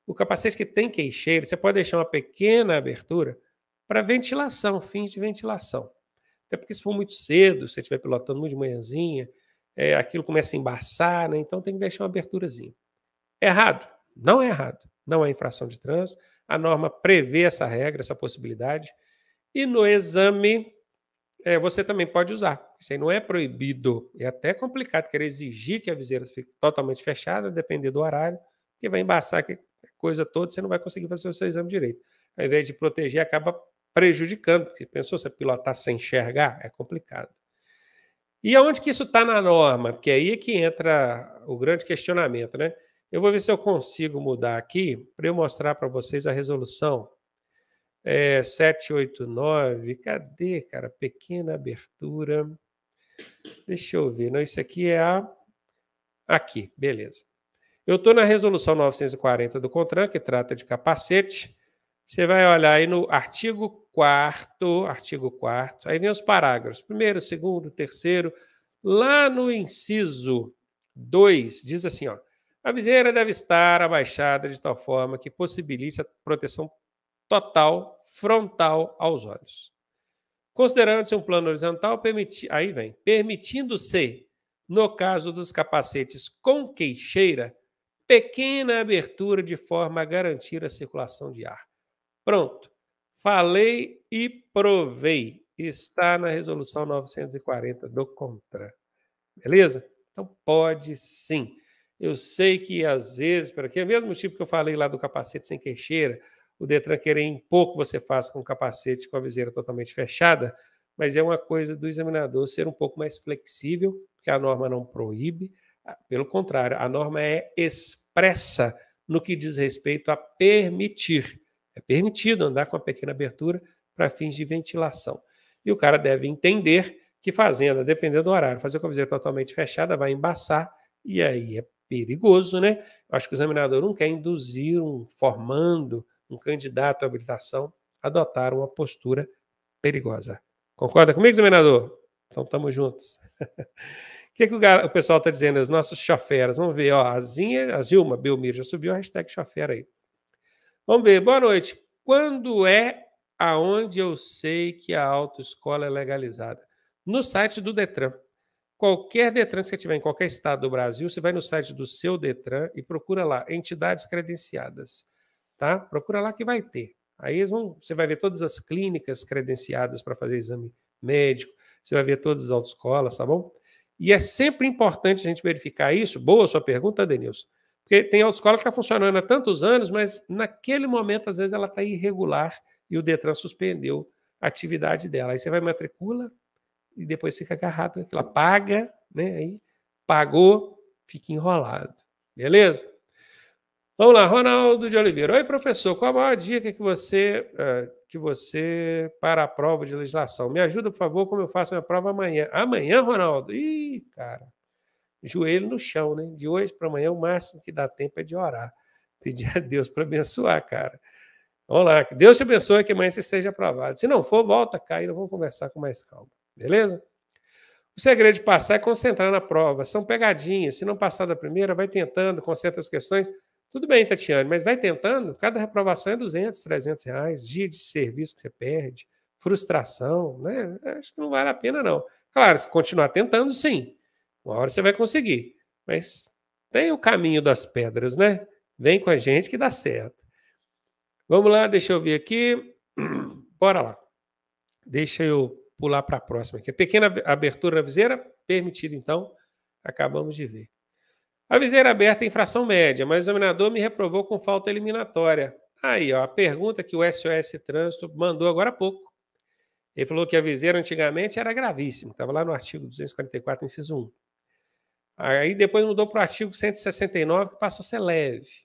O capacete que tem queixeira, você pode deixar uma pequena abertura para ventilação, fins de ventilação. Até porque se for muito cedo, se estiver pilotando muito de manhãzinha, é, aquilo começa a embaçar, né? Então tem que deixar uma aberturazinha. Errado? Não é errado. Não é infração de trânsito a norma prevê essa regra, essa possibilidade. E no exame, é, você também pode usar. Isso aí não é proibido. É até complicado querer exigir que a viseira fique totalmente fechada, depender do horário, que vai embaçar a coisa toda, você não vai conseguir fazer o seu exame direito. Ao invés de proteger, acaba prejudicando, porque pensou você pilotar sem enxergar? É complicado. E aonde que isso está na norma? Porque aí é que entra o grande questionamento, né? Eu vou ver se eu consigo mudar aqui para eu mostrar para vocês a resolução. É, 789, cadê, cara? Pequena abertura. Deixa eu ver. Não, isso aqui é a. Aqui, beleza. Eu estou na resolução 940 do CONTRAN, que trata de capacete. Você vai olhar aí no artigo 4 artigo 4 aí vem os parágrafos, primeiro, segundo, terceiro, lá no inciso 2, diz assim, ó, a viseira deve estar abaixada de tal forma que possibilite a proteção total frontal aos olhos. Considerando-se um plano horizontal, permiti... aí vem, permitindo-se, no caso dos capacetes com queixeira, pequena abertura de forma a garantir a circulação de ar. Pronto. Falei e provei. Está na resolução 940 do CONTRA. Beleza? Então pode sim. Eu sei que às vezes, para que é o mesmo tipo que eu falei lá do capacete sem queixeira, o Detran querer em pouco você faz com o capacete com a viseira totalmente fechada, mas é uma coisa do examinador ser um pouco mais flexível, porque a norma não proíbe, ah, pelo contrário, a norma é expressa no que diz respeito a permitir. É permitido andar com a pequena abertura para fins de ventilação. E o cara deve entender que fazenda, dependendo do horário, fazer com a viseira totalmente fechada vai embaçar e aí é perigoso, né? Acho que o examinador não quer induzir um formando, um candidato à habilitação, a adotar uma postura perigosa. Concorda comigo, examinador? Então, estamos juntos. O que, que o, o pessoal está dizendo? As nossas choferas. Vamos ver, ó. A Zinha, a Zilma Belmir já subiu a hashtag chofera aí. Vamos ver. Boa noite. Quando é aonde eu sei que a autoescola é legalizada? No site do Detran. Qualquer Detran que você tiver em qualquer estado do Brasil, você vai no site do seu Detran e procura lá entidades credenciadas, tá? Procura lá que vai ter. Aí vão, você vai ver todas as clínicas credenciadas para fazer exame médico, você vai ver todas as autoescolas, tá bom? E é sempre importante a gente verificar isso. Boa sua pergunta, Denilson. Porque tem autoescola que está funcionando há tantos anos, mas naquele momento, às vezes, ela está irregular e o Detran suspendeu a atividade dela. Aí você vai matricula, e depois fica agarrado com aquilo. Paga, né? Aí pagou, fica enrolado. Beleza? Vamos lá, Ronaldo de Oliveira. Oi, professor, qual a maior dica que você, eh, que você para a prova de legislação? Me ajuda, por favor, como eu faço a minha prova amanhã. Amanhã, Ronaldo? Ih, cara, joelho no chão, né? De hoje para amanhã, o máximo que dá tempo é de orar. Pedir a Deus para abençoar, cara. Vamos lá, que Deus te abençoe, que amanhã você esteja aprovado. Se não for, volta cá e nós vamos conversar com mais calma. Beleza? O segredo de passar é concentrar na prova. São pegadinhas. Se não passar da primeira, vai tentando, concentra as questões. Tudo bem, Tatiane, mas vai tentando. Cada reprovação é 200, 300 reais. Dia de serviço que você perde. Frustração, né? Acho que não vale a pena, não. Claro, se continuar tentando, sim. Uma hora você vai conseguir. Mas tem o caminho das pedras, né? Vem com a gente que dá certo. Vamos lá, deixa eu ver aqui. Bora lá. Deixa eu pular para a próxima aqui. A pequena abertura na viseira, permitida, então, acabamos de ver. A viseira aberta é infração média, mas o examinador me reprovou com falta eliminatória. Aí, ó, a pergunta que o SOS Trânsito mandou agora há pouco. Ele falou que a viseira antigamente era gravíssima, estava lá no artigo 244, inciso 1. Aí depois mudou para o artigo 169, que passou a ser leve.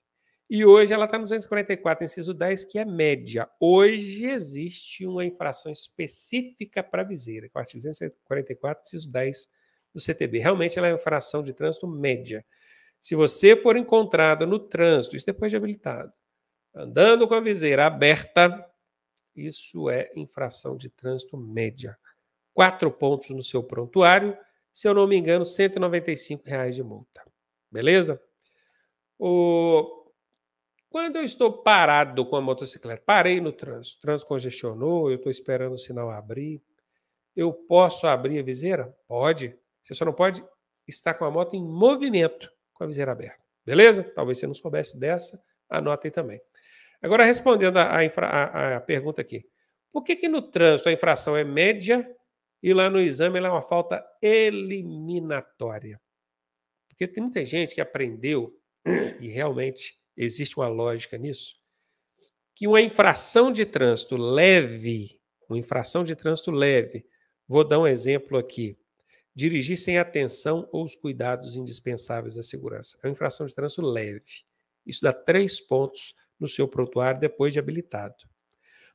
E hoje ela está no 244, inciso 10, que é média. Hoje existe uma infração específica para viseira, que é o artigo 244, inciso 10 do CTB. Realmente ela é uma infração de trânsito média. Se você for encontrado no trânsito, isso depois de habilitado, andando com a viseira aberta, isso é infração de trânsito média. Quatro pontos no seu prontuário, se eu não me engano, R$ reais de multa. Beleza? O quando eu estou parado com a motocicleta, parei no trânsito, o trânsito congestionou, eu estou esperando o sinal abrir, eu posso abrir a viseira? Pode. Você só não pode estar com a moto em movimento com a viseira aberta. Beleza? Talvez você não soubesse dessa, anota aí também. Agora, respondendo a, infra, a, a pergunta aqui. Por que, que no trânsito a infração é média e lá no exame ela é uma falta eliminatória? Porque tem muita gente que aprendeu e realmente existe uma lógica nisso, que uma infração de trânsito leve, uma infração de trânsito leve, vou dar um exemplo aqui, dirigir sem atenção ou os cuidados indispensáveis à segurança. É uma infração de trânsito leve. Isso dá três pontos no seu prontuário depois de habilitado.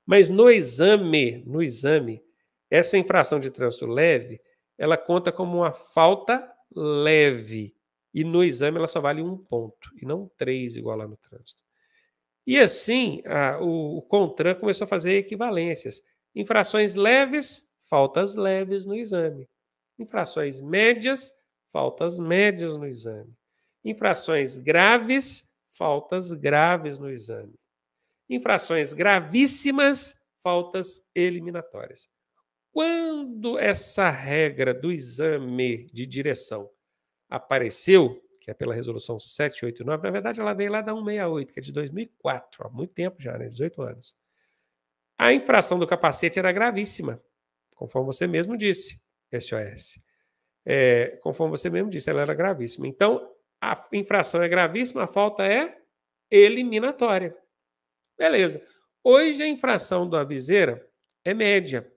Mas no exame, no exame, essa infração de trânsito leve, ela conta como uma falta leve. E no exame ela só vale um ponto, e não três, igual lá no trânsito. E assim, a, o, o CONTRAN começou a fazer equivalências. Infrações leves, faltas leves no exame. Infrações médias, faltas médias no exame. Infrações graves, faltas graves no exame. Infrações gravíssimas, faltas eliminatórias. Quando essa regra do exame de direção apareceu, que é pela resolução 789, na verdade ela veio lá da 168, que é de 2004, há muito tempo já, né? 18 anos. A infração do capacete era gravíssima, conforme você mesmo disse, SOS. É, conforme você mesmo disse, ela era gravíssima. Então, a infração é gravíssima, a falta é eliminatória. Beleza. Hoje a infração da viseira é média.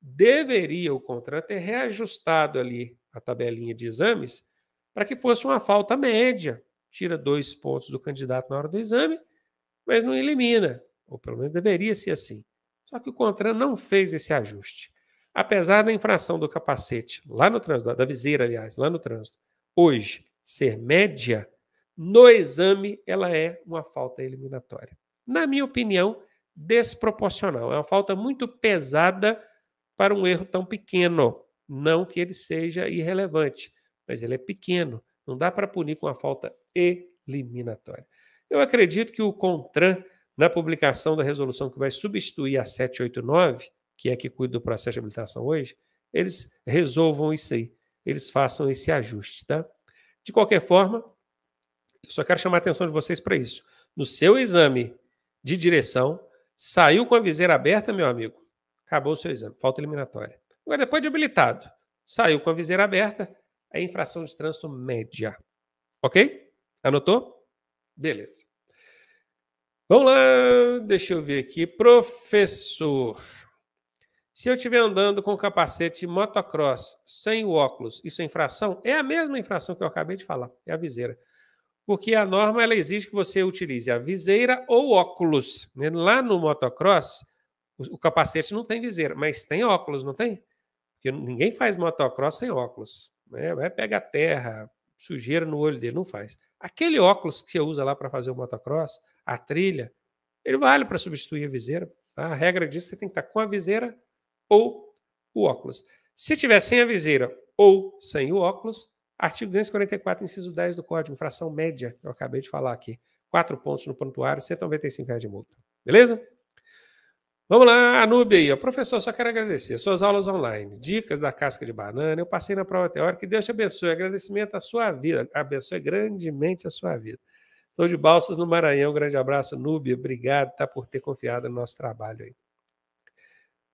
Deveria o contrato ter reajustado ali a tabelinha de exames para que fosse uma falta média. Tira dois pontos do candidato na hora do exame, mas não elimina, ou pelo menos deveria ser assim. Só que o Contran não fez esse ajuste. Apesar da infração do capacete, lá no trânsito, da viseira, aliás, lá no trânsito, hoje ser média, no exame ela é uma falta eliminatória. Na minha opinião, desproporcional. É uma falta muito pesada para um erro tão pequeno. Não que ele seja irrelevante, mas ele é pequeno. Não dá para punir com a falta eliminatória. Eu acredito que o CONTRAN, na publicação da resolução que vai substituir a 789, que é a que cuida do processo de habilitação hoje, eles resolvam isso aí. Eles façam esse ajuste, tá? De qualquer forma, eu só quero chamar a atenção de vocês para isso. No seu exame de direção, saiu com a viseira aberta, meu amigo, acabou o seu exame, falta eliminatória. Agora, depois de habilitado, saiu com a viseira aberta, é infração de trânsito média. Ok? Anotou? Beleza. Vamos lá, deixa eu ver aqui. Professor, se eu estiver andando com capacete motocross sem o óculos, isso é infração? É a mesma infração que eu acabei de falar, é a viseira. Porque a norma ela exige que você utilize a viseira ou óculos. Né? Lá no motocross, o capacete não tem viseira, mas tem óculos, não tem? Porque ninguém faz motocross sem óculos né? vai pegar terra, sujeira no olho dele, não faz. Aquele óculos que você usa lá para fazer o motocross, a trilha, ele vale para substituir a viseira. Tá? A regra diz que você tem que estar tá com a viseira ou o óculos. Se tiver sem a viseira ou sem o óculos, artigo 244, inciso 10 do Código, infração média, que eu acabei de falar aqui. Quatro pontos no pontuário, R$ 195 de multa. Beleza? Vamos lá, Anúbia. aí. Professor, só quero agradecer. Suas aulas online, dicas da casca de banana. Eu passei na prova teórica. Que Deus te abençoe. Agradecimento à sua vida. Abençoe grandemente a sua vida. Estou de Balsas, no Maranhão. Um grande abraço, Anúbia. Obrigado tá, por ter confiado no nosso trabalho aí.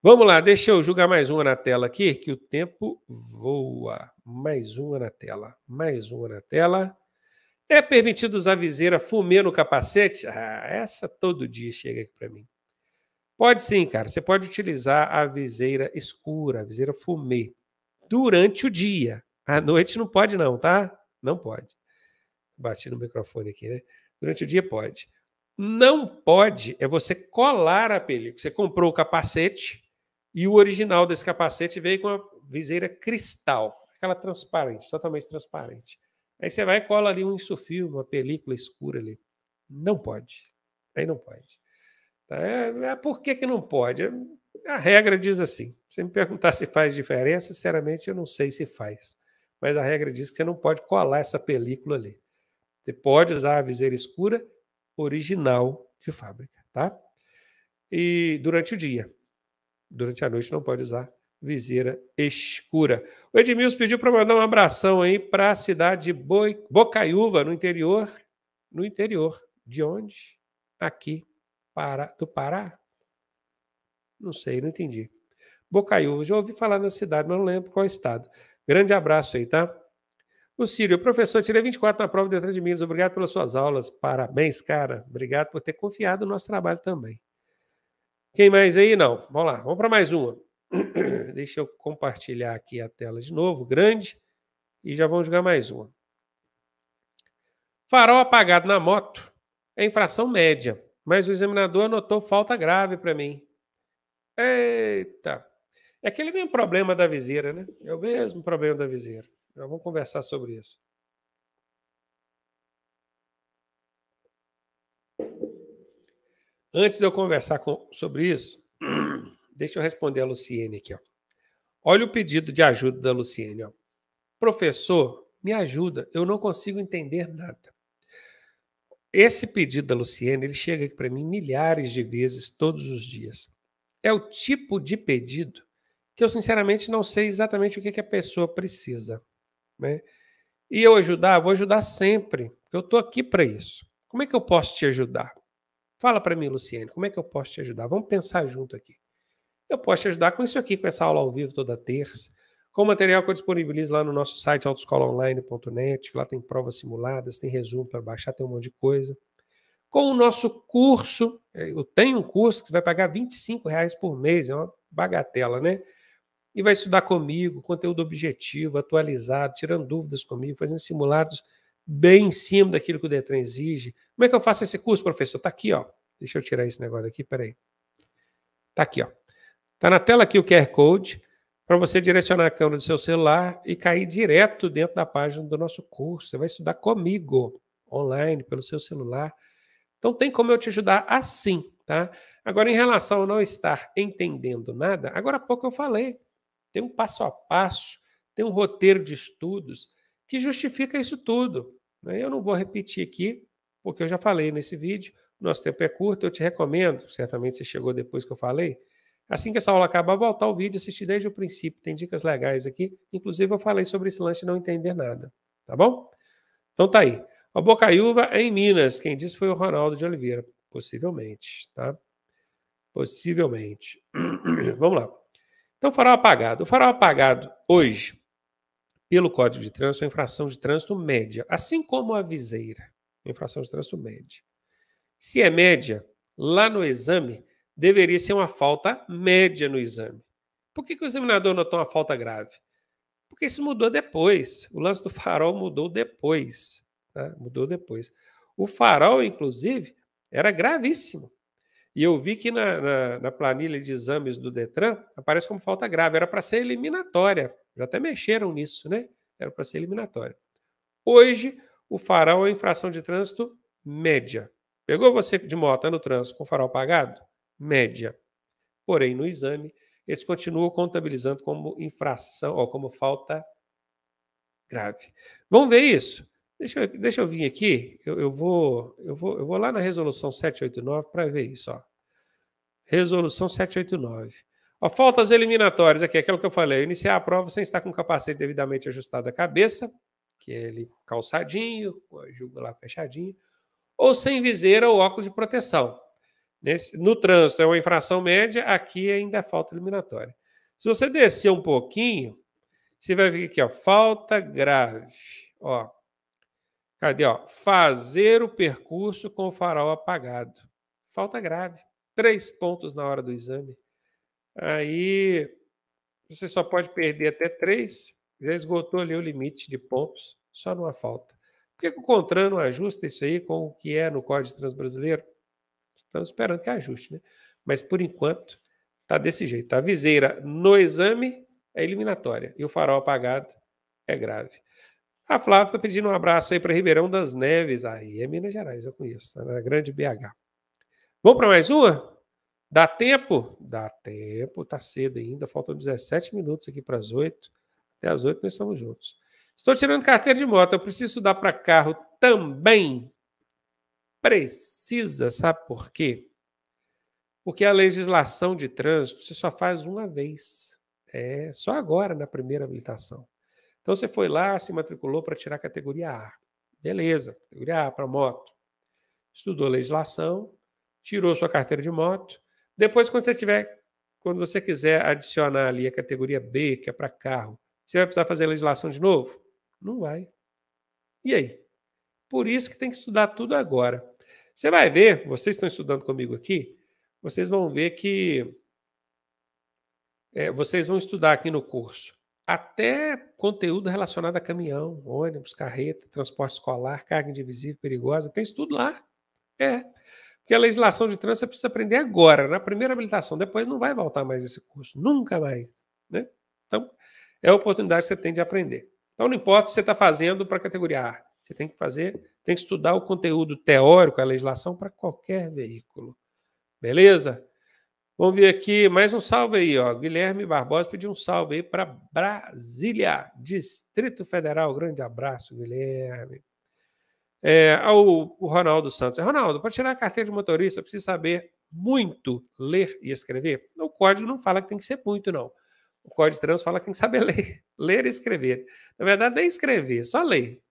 Vamos lá, deixa eu jogar mais uma na tela aqui, que o tempo voa. Mais uma na tela, mais uma na tela. É permitido usar viseira fumê no capacete? Ah, essa todo dia chega aqui para mim. Pode sim, cara. Você pode utilizar a viseira escura, a viseira fumê, durante o dia. À noite não pode, não, tá? Não pode. Bati no microfone aqui, né? Durante o dia pode. Não pode é você colar a película. Você comprou o capacete e o original desse capacete veio com a viseira cristal, aquela transparente, totalmente transparente. Aí você vai e cola ali um insufio, uma película escura ali. Não pode. Aí não pode. É, é por que, que não pode? A regra diz assim. Se me perguntar se faz diferença, sinceramente eu não sei se faz. Mas a regra diz que você não pode colar essa película ali. Você pode usar a viseira escura original de fábrica, tá? E durante o dia. Durante a noite não pode usar viseira escura. O Edmilson pediu para mandar um abração aí para a cidade de Boi, Bocaiúva, no interior. No interior. De onde? Aqui do Pará? Não sei, não entendi. Bocaiúva, já ouvi falar na cidade, mas não lembro qual estado. Grande abraço aí, tá? O Círio, professor, tirei 24 na prova dentro de Minas. Obrigado pelas suas aulas. Parabéns, cara. Obrigado por ter confiado no nosso trabalho também. Quem mais aí? Não. Vamos lá, vamos para mais uma. Deixa eu compartilhar aqui a tela de novo, grande, e já vamos jogar mais uma. Farol apagado na moto é infração média. Mas o examinador anotou falta grave para mim. Eita! É aquele mesmo problema da viseira, né? É o mesmo problema da viseira. vamos conversar sobre isso. Antes de eu conversar com, sobre isso, deixa eu responder a Luciene aqui. Ó. Olha o pedido de ajuda da Luciene. Ó. Professor, me ajuda, eu não consigo entender nada. Esse pedido da Luciene, ele chega aqui para mim milhares de vezes todos os dias. É o tipo de pedido que eu sinceramente não sei exatamente o que, que a pessoa precisa, né? E eu ajudar, vou ajudar sempre, porque eu estou aqui para isso. Como é que eu posso te ajudar? Fala para mim, Luciene, como é que eu posso te ajudar? Vamos pensar junto aqui. Eu posso te ajudar com isso aqui, com essa aula ao vivo toda terça com o material que eu disponibilizo lá no nosso site autoscolaonline.net, que lá tem provas simuladas, tem resumo para baixar, tem um monte de coisa. Com o nosso curso, é, eu tenho um curso que você vai pagar 25 reais por mês, é uma bagatela, né? E vai estudar comigo, conteúdo objetivo, atualizado, tirando dúvidas comigo, fazendo simulados bem em cima daquilo que o Detran exige. Como é que eu faço esse curso, professor? Tá aqui, ó. Deixa eu tirar esse negócio daqui peraí. Tá aqui, ó. Tá na tela aqui o QR Code para você direcionar a câmera do seu celular e cair direto dentro da página do nosso curso. Você vai estudar comigo, online, pelo seu celular. Então, tem como eu te ajudar assim, tá? Agora, em relação a não estar entendendo nada, agora há pouco eu falei, tem um passo a passo, tem um roteiro de estudos que justifica isso tudo. Né? Eu não vou repetir aqui, porque eu já falei nesse vídeo, nosso tempo é curto, eu te recomendo, certamente você chegou depois que eu falei, Assim que essa aula acabar, voltar o vídeo e assistir desde o princípio. Tem dicas legais aqui. Inclusive, eu falei sobre esse lance não entender nada. Tá bom? Então tá aí. A Bocaiúva é em Minas. Quem disse foi o Ronaldo de Oliveira. Possivelmente, tá? Possivelmente. Vamos lá. Então, farol apagado. O farol apagado hoje, pelo Código de Trânsito, é infração de trânsito média, assim como a viseira. Infração de trânsito média. Se é média, lá no exame, deveria ser uma falta média no exame. Por que, que o examinador notou uma falta grave? Porque isso mudou depois. O lance do farol mudou depois. Tá? Mudou depois. O farol, inclusive, era gravíssimo. E eu vi que na, na, na, planilha de exames do Detran aparece como falta grave. Era para ser eliminatória. Já até mexeram nisso, né? Era para ser eliminatória. Hoje, o farol é infração de trânsito média. Pegou você de moto tá no trânsito com o farol apagado? média. Porém, no exame, eles continuam contabilizando como infração ou como falta grave. Vamos ver isso? Deixa eu, deixa eu vir aqui, eu, eu, vou, eu, vou, eu vou lá na resolução 789 para ver isso. Ó. Resolução 789. Ó, faltas eliminatórias, aqui, aquilo que eu falei, iniciar a prova sem estar com o capacete devidamente ajustado à cabeça, que é ele calçadinho, com a jugular fechadinho, ou sem viseira ou óculos de proteção. Nesse, no trânsito é uma infração média, aqui ainda é falta eliminatória. Se você descer um pouquinho, você vai ver aqui, ó, falta grave. Ó, cadê? Ó, fazer o percurso com o farol apagado. Falta grave. Três pontos na hora do exame. Aí você só pode perder até três. Já esgotou ali o limite de pontos, só numa falta. Por que, que o Contran não ajusta isso aí com o que é no Código Transbrasileiro? Estamos esperando que ajuste, né? Mas por enquanto tá desse jeito. A viseira no exame é eliminatória e o farol apagado é grave. A Flávia está pedindo um abraço aí para Ribeirão das Neves. Aí é Minas Gerais, eu conheço, tá na grande BH. Vamos para mais uma? Dá tempo? Dá tempo, tá cedo ainda, faltam 17 minutos aqui para as 8. Até as 8 nós estamos juntos. Estou tirando carteira de moto, eu preciso dar para carro também precisa, sabe por quê? Porque a legislação de trânsito você só faz uma vez. É só agora na primeira habilitação. Então você foi lá, se matriculou para tirar a categoria A. Beleza, categoria A para moto. Estudou legislação, tirou sua carteira de moto. Depois, quando você tiver, quando você quiser adicionar ali a categoria B, que é para carro, você vai precisar fazer a legislação de novo? Não vai. E aí? Por isso que tem que estudar tudo agora. Você vai ver, vocês estão estudando comigo aqui, vocês vão ver que é, vocês vão estudar aqui no curso até conteúdo relacionado a caminhão, ônibus, carreta, transporte escolar, carga indivisível perigosa, tem estudo lá. É. Porque a legislação de trânsito você precisa aprender agora, na primeira habilitação. Depois não vai voltar mais esse curso, nunca mais. Né? Então, é a oportunidade que você tem de aprender. Então, não importa se você está fazendo para a categoria A, você tem que fazer tem que estudar o conteúdo teórico, a legislação, para qualquer veículo. Beleza? Vamos ver aqui, mais um salve aí, ó. Guilherme Barbosa pediu um salve aí para Brasília, Distrito Federal. Grande abraço, Guilherme. É, ao, ah, o Ronaldo Santos. Ronaldo, para tirar a carteira de motorista, precisa saber muito ler e escrever? O código não fala que tem que ser muito, não. O código de trânsito fala que tem que saber ler, ler e escrever. Na verdade, nem escrever, só ler.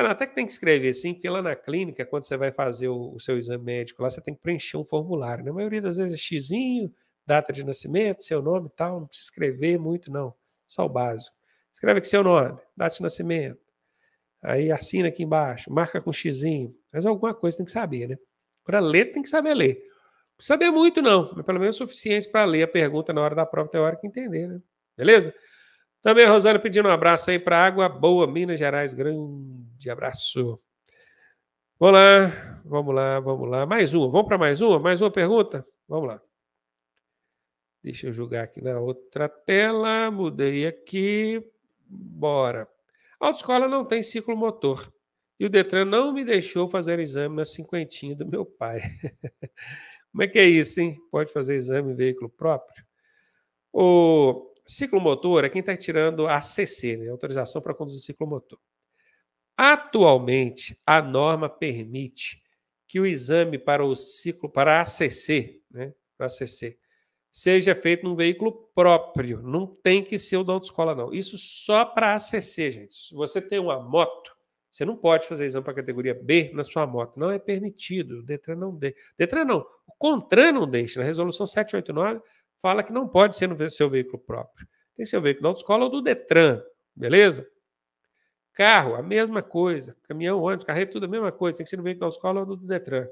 Ah, até que tem que escrever sim, porque lá na clínica, quando você vai fazer o, o, seu exame médico, lá você tem que preencher um formulário. Na né? maioria das vezes é X, data de nascimento, seu nome e tal. Não precisa escrever muito, não. Só o básico. Escreve aqui seu nome, data de nascimento. Aí assina aqui embaixo, marca com X. Mas alguma coisa tem que saber, né? Para ler, tem que saber ler. Não precisa saber muito, não, mas pelo menos o é suficiente para ler a pergunta na hora da prova teórica que entender, né? Beleza? Também a Rosana pedindo um abraço aí para Água Boa, Minas Gerais. Grande abraço. Vamos lá, vamos lá, vamos lá. Mais uma, vamos para mais uma? Mais uma pergunta? Vamos lá. Deixa eu jogar aqui na outra tela. Mudei aqui. Bora. A autoescola não tem ciclo motor. E o Detran não me deixou fazer exame na cinquentinha do meu pai. Como é que é isso, hein? Pode fazer exame em veículo próprio? O... Ciclomotor é quem está tirando a ACC, né? autorização para conduzir ciclomotor. Atualmente, a norma permite que o exame para o ciclo, para a ACC, né? CC seja feito num veículo próprio. Não tem que ser o da autoescola, não. Isso só para ACC, gente. Se você tem uma moto, você não pode fazer exame para categoria B na sua moto. Não é permitido. O Detran não deixa. Detran não. O Contran não deixa. Na resolução 789, fala que não pode ser no seu veículo próprio. Tem seu veículo da autoescola ou do Detran, beleza? Carro, a mesma coisa. Caminhão, ônibus, carreta, tudo a mesma coisa. Tem que ser no veículo da autoescola ou do Detran.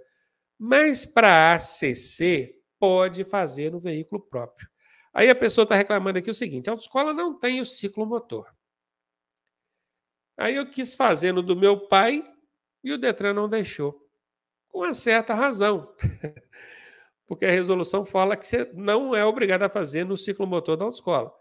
Mas para a ACC, pode fazer no veículo próprio. Aí a pessoa está reclamando aqui o seguinte: a autoescola não tem o ciclo motor Aí eu quis fazer no do meu pai e o Detran não deixou. Com uma certa razão. porque a resolução fala que você não é obrigado a fazer no ciclo motor da autoescola.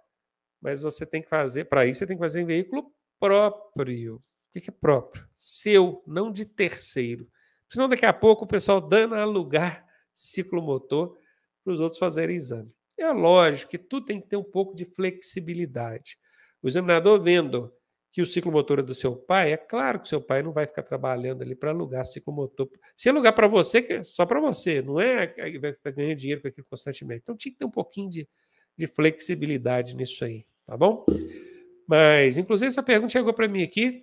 Mas você tem que fazer, para isso, você tem que fazer em veículo próprio. O que é próprio? Seu, não de terceiro. Senão, daqui a pouco, o pessoal dando a ciclo motor para os outros fazerem exame. É lógico que tudo tem que ter um pouco de flexibilidade. O examinador vendo que o ciclomotor é do seu pai, é claro que seu pai não vai ficar trabalhando ali para alugar ciclomotor. Se alugar para você, é só para você, não é que vai ficar ganhando dinheiro com aquilo constantemente. Então tinha que ter um pouquinho de, de flexibilidade nisso aí, tá bom? Mas, inclusive, essa pergunta chegou para mim aqui,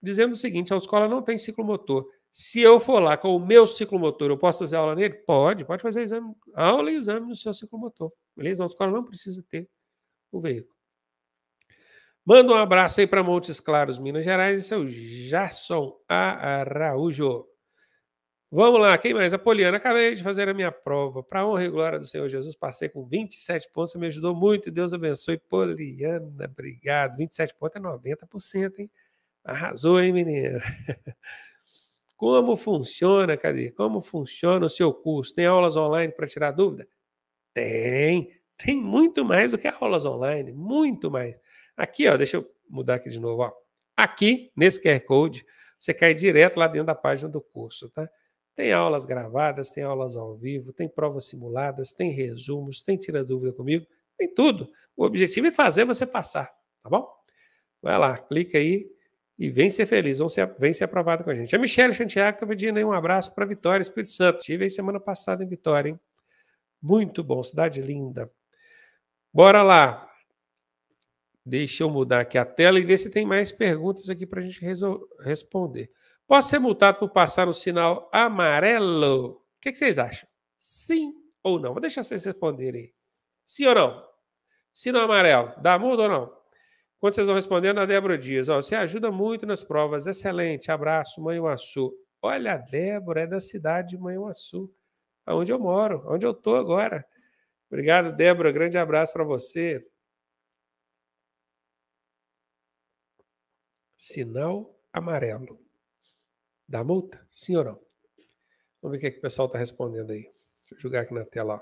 dizendo o seguinte: a escola não tem ciclomotor. Se eu for lá com o meu ciclomotor, eu posso fazer aula nele? Pode, pode fazer exame, aula e exame no seu ciclomotor. Beleza? A escola não precisa ter o veículo. Manda um abraço aí para Montes Claros, Minas Gerais. Esse é o Jason Araújo. Vamos lá, quem mais? Apoliana, acabei de fazer a minha prova. Para honra e glória do Senhor Jesus, passei com 27 pontos, você me ajudou muito. Deus abençoe. Poliana, obrigado. 27 pontos é 90%, hein? Arrasou, hein, menino? Como funciona, cadê? Como funciona o seu curso? Tem aulas online para tirar dúvida? Tem. Tem muito mais do que aulas online, muito mais. Aqui, ó, deixa eu mudar aqui de novo. Ó. Aqui, nesse QR Code, você cai direto lá dentro da página do curso, tá? Tem aulas gravadas, tem aulas ao vivo, tem provas simuladas, tem resumos, tem tira dúvida comigo, tem tudo. O objetivo é fazer você passar, tá bom? Vai lá, clica aí e vem ser feliz, ser, vem ser aprovado com a gente. A Michelle Santiago está pedindo aí um abraço para Vitória, Espírito Santo. Tive aí semana passada em Vitória, hein? Muito bom, cidade linda. Bora lá. Deixa eu mudar aqui a tela e ver se tem mais perguntas aqui para a gente responder. Posso ser multado por passar no sinal amarelo? O que, que vocês acham? Sim ou não? Vou deixar vocês responderem. Sim ou não? Sinal amarelo, dá multa ou não? Quando vocês vão respondendo, a Débora Dias, ó, você ajuda muito nas provas, excelente, abraço, Mãe Uaçu. Olha, a Débora é da cidade de Mãe Uaçu, onde eu moro, onde eu estou agora. Obrigado, Débora, grande abraço para você. sinal amarelo. Dá multa? Sim ou não? Vamos ver o que, é que o pessoal está respondendo aí. Deixa eu jogar aqui na tela. Ó.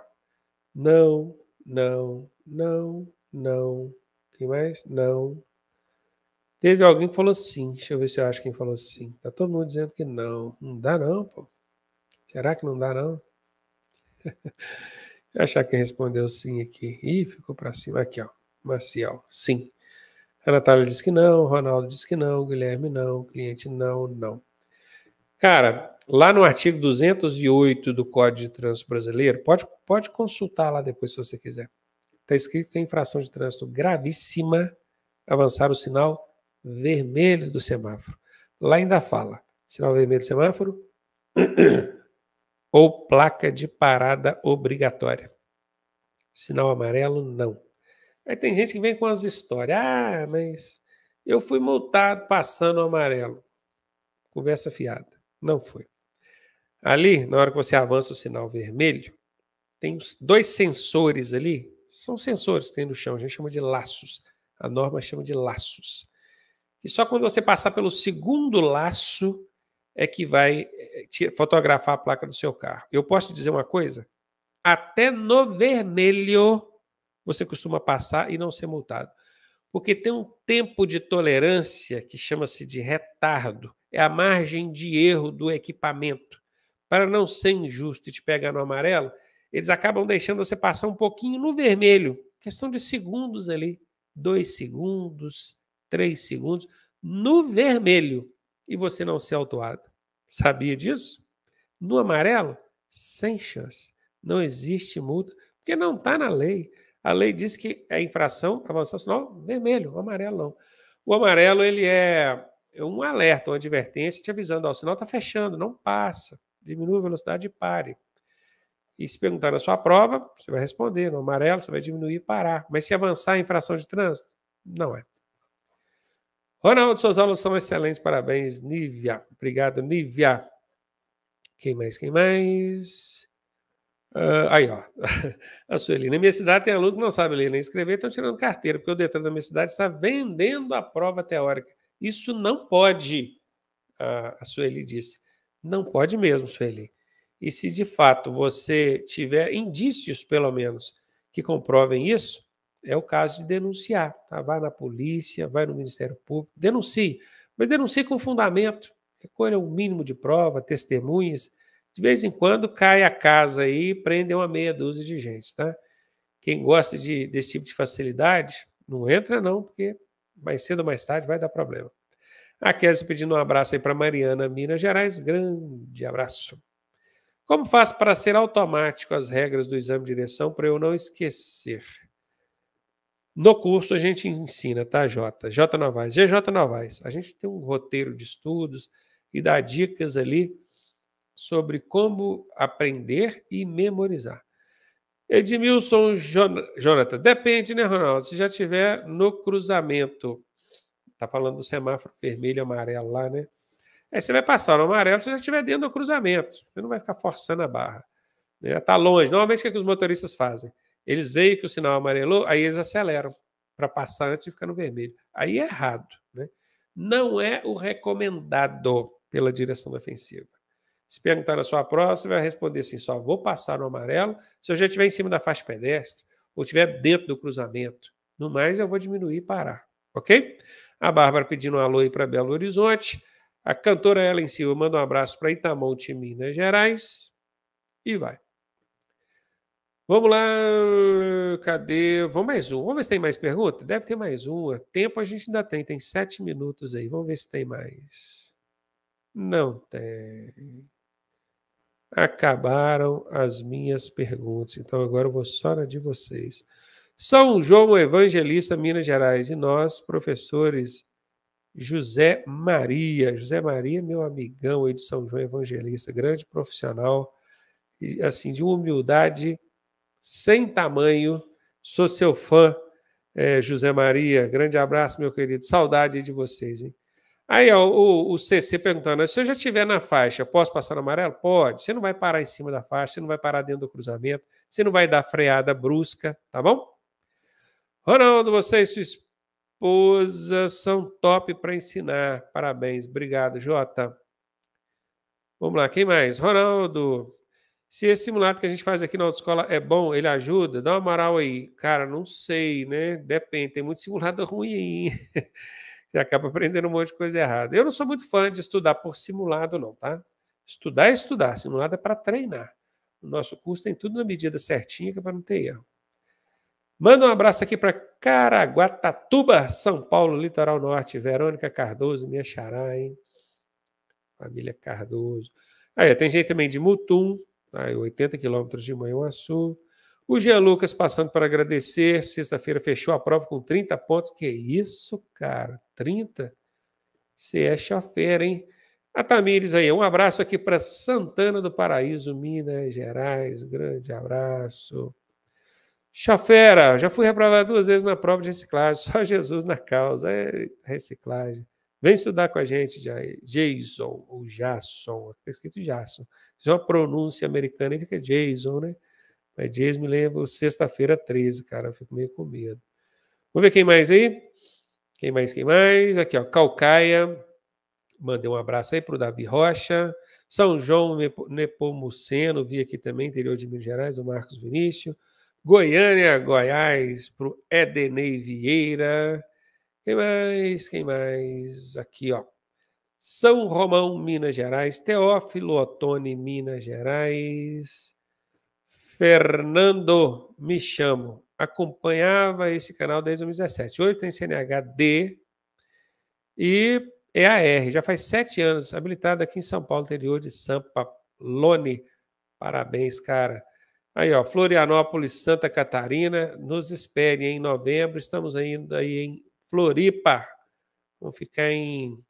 Não, não, não, não. Quem mais? Não. Teve alguém que falou sim. Deixa eu ver se eu acho quem falou sim. Tá todo mundo dizendo que não. Não dá não, pô. Será que não dá não? Deixa eu achar quem respondeu sim aqui. Ih, ficou para cima aqui, ó. Maciel, sim. A Natália diz que não, Ronaldo diz que não, Guilherme não, cliente não, não. Cara, lá no artigo 208 do Código de Trânsito Brasileiro, pode, pode consultar lá depois se você quiser. Está escrito que a infração de trânsito gravíssima avançar o sinal vermelho do semáforo. Lá ainda fala: sinal vermelho do semáforo ou placa de parada obrigatória. Sinal amarelo, não. Aí tem gente que vem com as histórias. Ah, mas eu fui multado passando o amarelo. Conversa fiada. Não foi. Ali, na hora que você avança o sinal vermelho, tem os dois sensores ali. São sensores que tem no chão, a gente chama de laços. A norma chama de laços. E só quando você passar pelo segundo laço é que vai eh, fotografar a placa do seu carro. Eu posso te dizer uma coisa? Até no vermelho você costuma passar e não ser multado? Porque tem um tempo de tolerância que chama-se de retardo, é a margem de erro do equipamento. Para não ser injusto e te pegar no amarelo, eles acabam deixando você passar um pouquinho no vermelho, questão de segundos ali, dois segundos, três segundos, no vermelho, e você não ser autuado. Sabia disso? No amarelo, sem chance. Não existe multa, porque não está na lei. A lei diz que é infração avançar sinal vermelho, o amarelo O amarelo ele é um alerta, uma advertência te avisando, ó, o sinal está fechando, não passa, diminui a velocidade e pare. E se perguntar na sua prova, você vai responder, no amarelo você vai diminuir e parar. Mas se avançar a infração de trânsito, não é. Ronaldo, suas aulas são excelentes, parabéns, Nívia. Obrigado, Nívia. Quem mais, quem mais? Uh, aí, ó. A Sueli. Na minha cidade tem aluno que não sabe ler nem escrever, estão tirando carteira, porque o Detran da minha cidade está vendendo a prova teórica. Isso não pode, a Sueli disse. Não pode mesmo, Sueli. E se de fato você tiver indícios, pelo menos, que comprovem isso, é o caso de denunciar. Tá? Vai na polícia, vai no Ministério Público, denuncie. Mas denuncie com fundamento. Recolha um mínimo de prova, testemunhas de vez em quando cai a casa aí e prende uma meia dúzia de gente, tá? Quem gosta de, desse tipo de facilidade, não entra não, porque mais cedo ou mais tarde vai dar problema. A Kézia pedindo um abraço aí para Mariana, Minas Gerais. Grande abraço. Como faço para ser automático as regras do exame de direção para eu não esquecer? No curso a gente ensina, tá, Jota? Jota Novaes, GJ Novaes. A gente tem um roteiro de estudos e dá dicas ali sobre como aprender e memorizar. Edmilson Jonathan, depende, né, Ronaldo? Se já tiver no cruzamento. Tá falando do semáforo vermelho e amarelo lá, né? Aí é, você vai passar no amarelo se já estiver dentro do cruzamento. Você não vai ficar forçando a barra. Né? Tá longe. Normalmente o que, é que os motoristas fazem? Eles veem que o sinal amarelou, aí eles aceleram para passar antes de ficar no vermelho. Aí é errado. Né? Não é o recomendado pela direção defensiva. Se perguntar na sua próxima, você vai responder assim: só vou passar no amarelo se eu já estiver em cima da faixa pedestre ou estiver dentro do cruzamento. No mais, eu vou diminuir e parar, ok? A Bárbara pedindo um alô aí para Belo Horizonte. A cantora Ellen Silva manda um abraço para Itamonte, Minas Gerais. E vai. Vamos lá, cadê? Vamos mais um. Vamos ver se tem mais pergunta? Deve ter mais uma. Tempo a gente ainda tem, tem sete minutos aí. Vamos ver se tem mais. Não tem acabaram as minhas perguntas. Então agora eu vou só na de vocês. São João Evangelista, Minas Gerais, e nós, professores José Maria. José Maria, meu amigão aí de São João Evangelista, grande profissional, e, assim, de humildade sem tamanho. Sou seu fã, é, José Maria. Grande abraço, meu querido. Saudade de vocês, hein? Aí, ó, o, o CC perguntando: se eu já estiver na faixa, posso passar no amarelo? Pode. Você não vai parar em cima da faixa, você não vai parar dentro do cruzamento, você não vai dar freada brusca, tá bom? Ronaldo, você e sua esposa são top para ensinar. Parabéns. Obrigado, Jota. Vamos lá, quem mais? Ronaldo. Se esse simulado que a gente faz aqui na autoescola é bom, ele ajuda? Dá uma moral aí. Cara, não sei, né? Depende. Tem muito simulado ruim aí você acaba aprendendo um monte de coisa errada. Eu não sou muito fã de estudar por simulado, não, tá? Estudar é estudar, simulado é para treinar. O nosso curso tem tudo na medida certinha, que é para não ter erro. Manda um abraço aqui para Caraguatatuba, São Paulo, Litoral Norte. Verônica Cardoso, minha xará, hein? Família Cardoso. Aí, tem gente também de Mutum, tá? aí 80 quilômetros de Manhuaçu. O Jean Lucas passando para agradecer. Sexta-feira fechou a prova com 30 pontos. Que isso, cara? 30? Você é chafera, hein? A Tamires aí, um abraço aqui para Santana do Paraíso, Minas Gerais. Grande abraço. Chafera, já fui reprovado duas vezes na prova de reciclagem, só Jesus na causa. É reciclagem. Vem estudar com a gente, Jason, ou Jason, está escrito Jason. Isso é uma pronúncia americana, fica Jason, né? Mas né, Jays me lembro sexta-feira 13, cara. Eu fico meio com medo. Vamos ver quem mais aí? Quem mais, quem mais? Aqui, ó, Calcaia. Mandei um abraço aí para o Davi Rocha. São João Nepomuceno, vi aqui também, interior de Minas Gerais, o Marcos Vinícius. Goiânia, Goiás, para o Edenei Vieira. Quem mais? Quem mais? Aqui, ó. São Romão, Minas Gerais. Teófilo Otoni, Minas Gerais. Fernando, me chamo. Acompanhava esse canal desde 2017. Hoje tem CNHD e EAR. Já faz sete anos, habilitado aqui em São Paulo, interior de Sampa, Lone. Parabéns, cara. Aí, ó, Florianópolis, Santa Catarina, nos espere em novembro. Estamos ainda aí em Floripa. Vamos ficar em,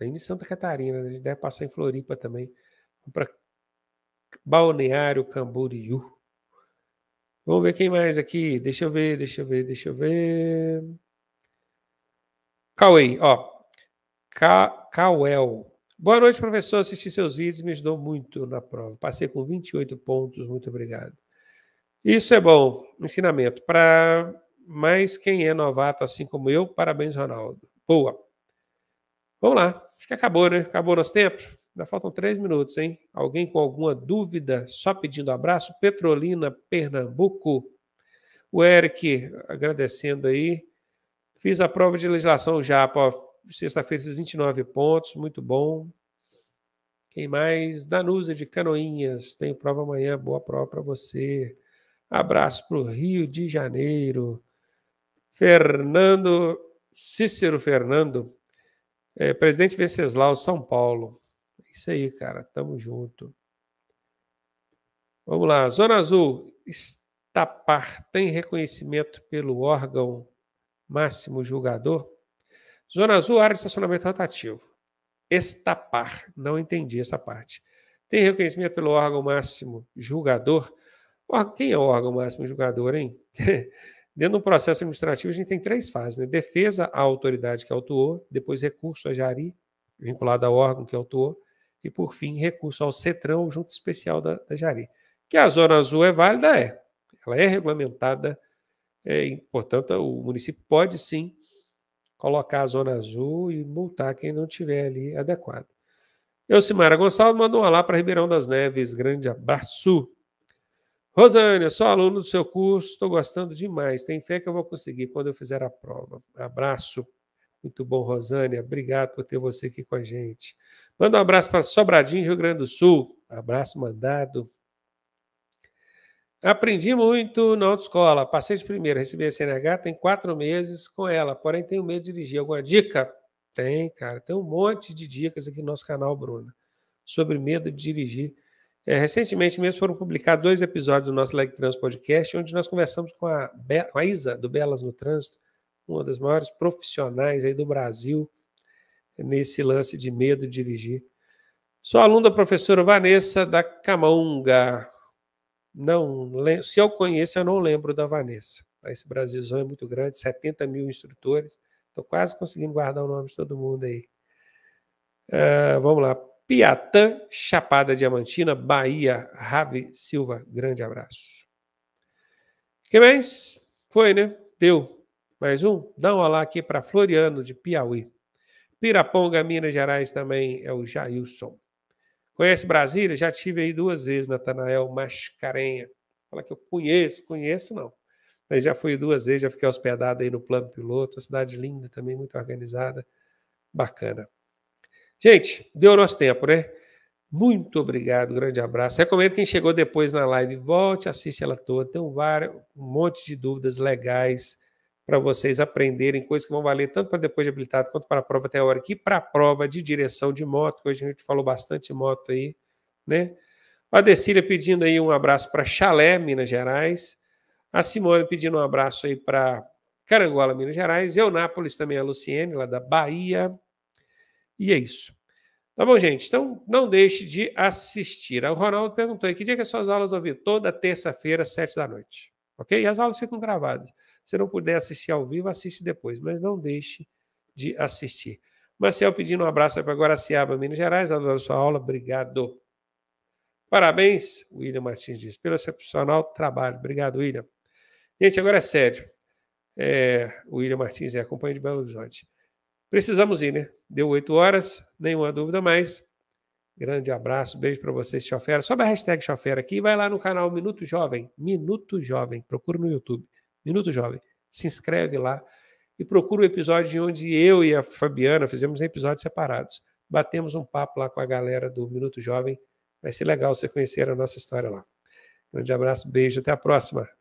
em Santa Catarina. Né? A gente deve passar em Floripa também. Vamos para Balneário Camboriú. Vamos ver quem mais aqui. Deixa eu ver, deixa eu ver, deixa eu ver. Cauê, ó. Ca... Cauel. Boa noite, professor. Assisti seus vídeos me ajudou muito na prova. Passei com 28 pontos, muito obrigado. Isso é bom, ensinamento. Para mais quem é novato, assim como eu, parabéns, Ronaldo. Boa. Vamos lá. Acho que acabou, né? Acabou nosso tempo. Ainda faltam três minutos, hein? Alguém com alguma dúvida? Só pedindo abraço. Petrolina, Pernambuco. O Eric, agradecendo aí. Fiz a prova de legislação já, sexta-feira, fiz 29 pontos, muito bom. Quem mais? Danusa de Canoinhas, tenho prova amanhã, boa prova para você. Abraço para o Rio de Janeiro. Fernando, Cícero Fernando, é, presidente Venceslau, São Paulo. Isso aí, cara. Tamo junto. Vamos lá. Zona Azul. Estapar tem reconhecimento pelo órgão máximo julgador? Zona Azul, área de estacionamento rotativo. Estapar. Não entendi essa parte. Tem reconhecimento pelo órgão máximo julgador? Quem é o órgão máximo julgador, hein? Dentro do processo administrativo, a gente tem três fases: né? defesa à autoridade que autuou, depois recurso a jari, vinculado ao órgão que autuou, e, por fim, recurso ao CETRAN, o Junto Especial da, da Jari. Que a Zona Azul é válida? É. Ela é regulamentada, é, portanto, o município pode sim colocar a Zona Azul e multar quem não tiver ali adequado. eu Simara Gonçalves mandou um alá para Ribeirão das Neves. Grande abraço. Rosânia, sou aluno do seu curso, estou gostando demais. Tem fé que eu vou conseguir quando eu fizer a prova. Abraço. Muito bom, Rosânia. Obrigado por ter você aqui com a gente. Manda um abraço para Sobradinho, Rio Grande do Sul. Abraço mandado. Aprendi muito na autoescola. Passei de primeira, recebi a CNH, tem quatro meses com ela, porém tenho medo de dirigir. Alguma dica? Tem, cara. Tem um monte de dicas aqui no nosso canal, Bruna, sobre medo de dirigir. É, recentemente mesmo foram publicados dois episódios do nosso Leg Trans Podcast, onde nós conversamos com a, Be com a Isa, do Belas no Trânsito, uma das maiores profissionais aí do Brasil nesse lance de medo de dirigir. Sou aluno da professora Vanessa da Camonga. Não, se eu conheço, eu não lembro da Vanessa. Esse Brasilzão é muito grande, 70 mil instrutores. Estou quase conseguindo guardar o nome de todo mundo aí. Uh, vamos lá. Piatã, Chapada Diamantina, Bahia, Ravi Silva. Grande abraço. que mais? Foi, né? Deu. Mais um? Dá um olá aqui para Floriano, de Piauí. Piraponga, Minas Gerais, também é o Jailson. Conhece Brasília? Já tive aí duas vezes, Natanael Mascarenha. Fala que eu conheço, conheço não. Mas já fui duas vezes, já fiquei hospedado aí no plano piloto. Uma cidade linda também, muito organizada. Bacana. Gente, deu nosso tempo, né? Muito obrigado, grande abraço. Recomendo quem chegou depois na live, volte, assiste ela toda. Tem um, vários, um monte de dúvidas legais para vocês aprenderem coisas que vão valer tanto para depois de habilitado quanto para a prova teórica e para a prova de direção de moto, que hoje a gente falou bastante moto aí, né? A Decília pedindo aí um abraço para Chalé, Minas Gerais. A Simone pedindo um abraço aí para Carangola, Minas Gerais. Nápoles também, a Luciene, lá da Bahia. E é isso. Tá bom, gente? Então, não deixe de assistir. O Ronaldo perguntou aí, que dia que as suas aulas, ouvir? Toda terça-feira, sete da noite. Ok? E as aulas ficam gravadas. Se não puder assistir ao vivo, assiste depois, mas não deixe de assistir. Marcel pedindo um abraço para Guaraciaba, Minas Gerais. Adoro sua aula, obrigado. Parabéns, William Martins diz, pelo excepcional trabalho. Obrigado, William. Gente, agora é sério. É, William Martins é acompanha de Belo Horizonte. Precisamos ir, né? Deu oito horas, nenhuma dúvida mais. Grande abraço, beijo para vocês, Chofera. Sobe a hashtag Chofera aqui e vai lá no canal Minuto Jovem. Minuto Jovem, procura no YouTube. Minuto Jovem. Se inscreve lá e procura o episódio onde eu e a Fabiana fizemos episódios separados. Batemos um papo lá com a galera do Minuto Jovem. Vai ser legal você conhecer a nossa história lá. Grande abraço, beijo, até a próxima.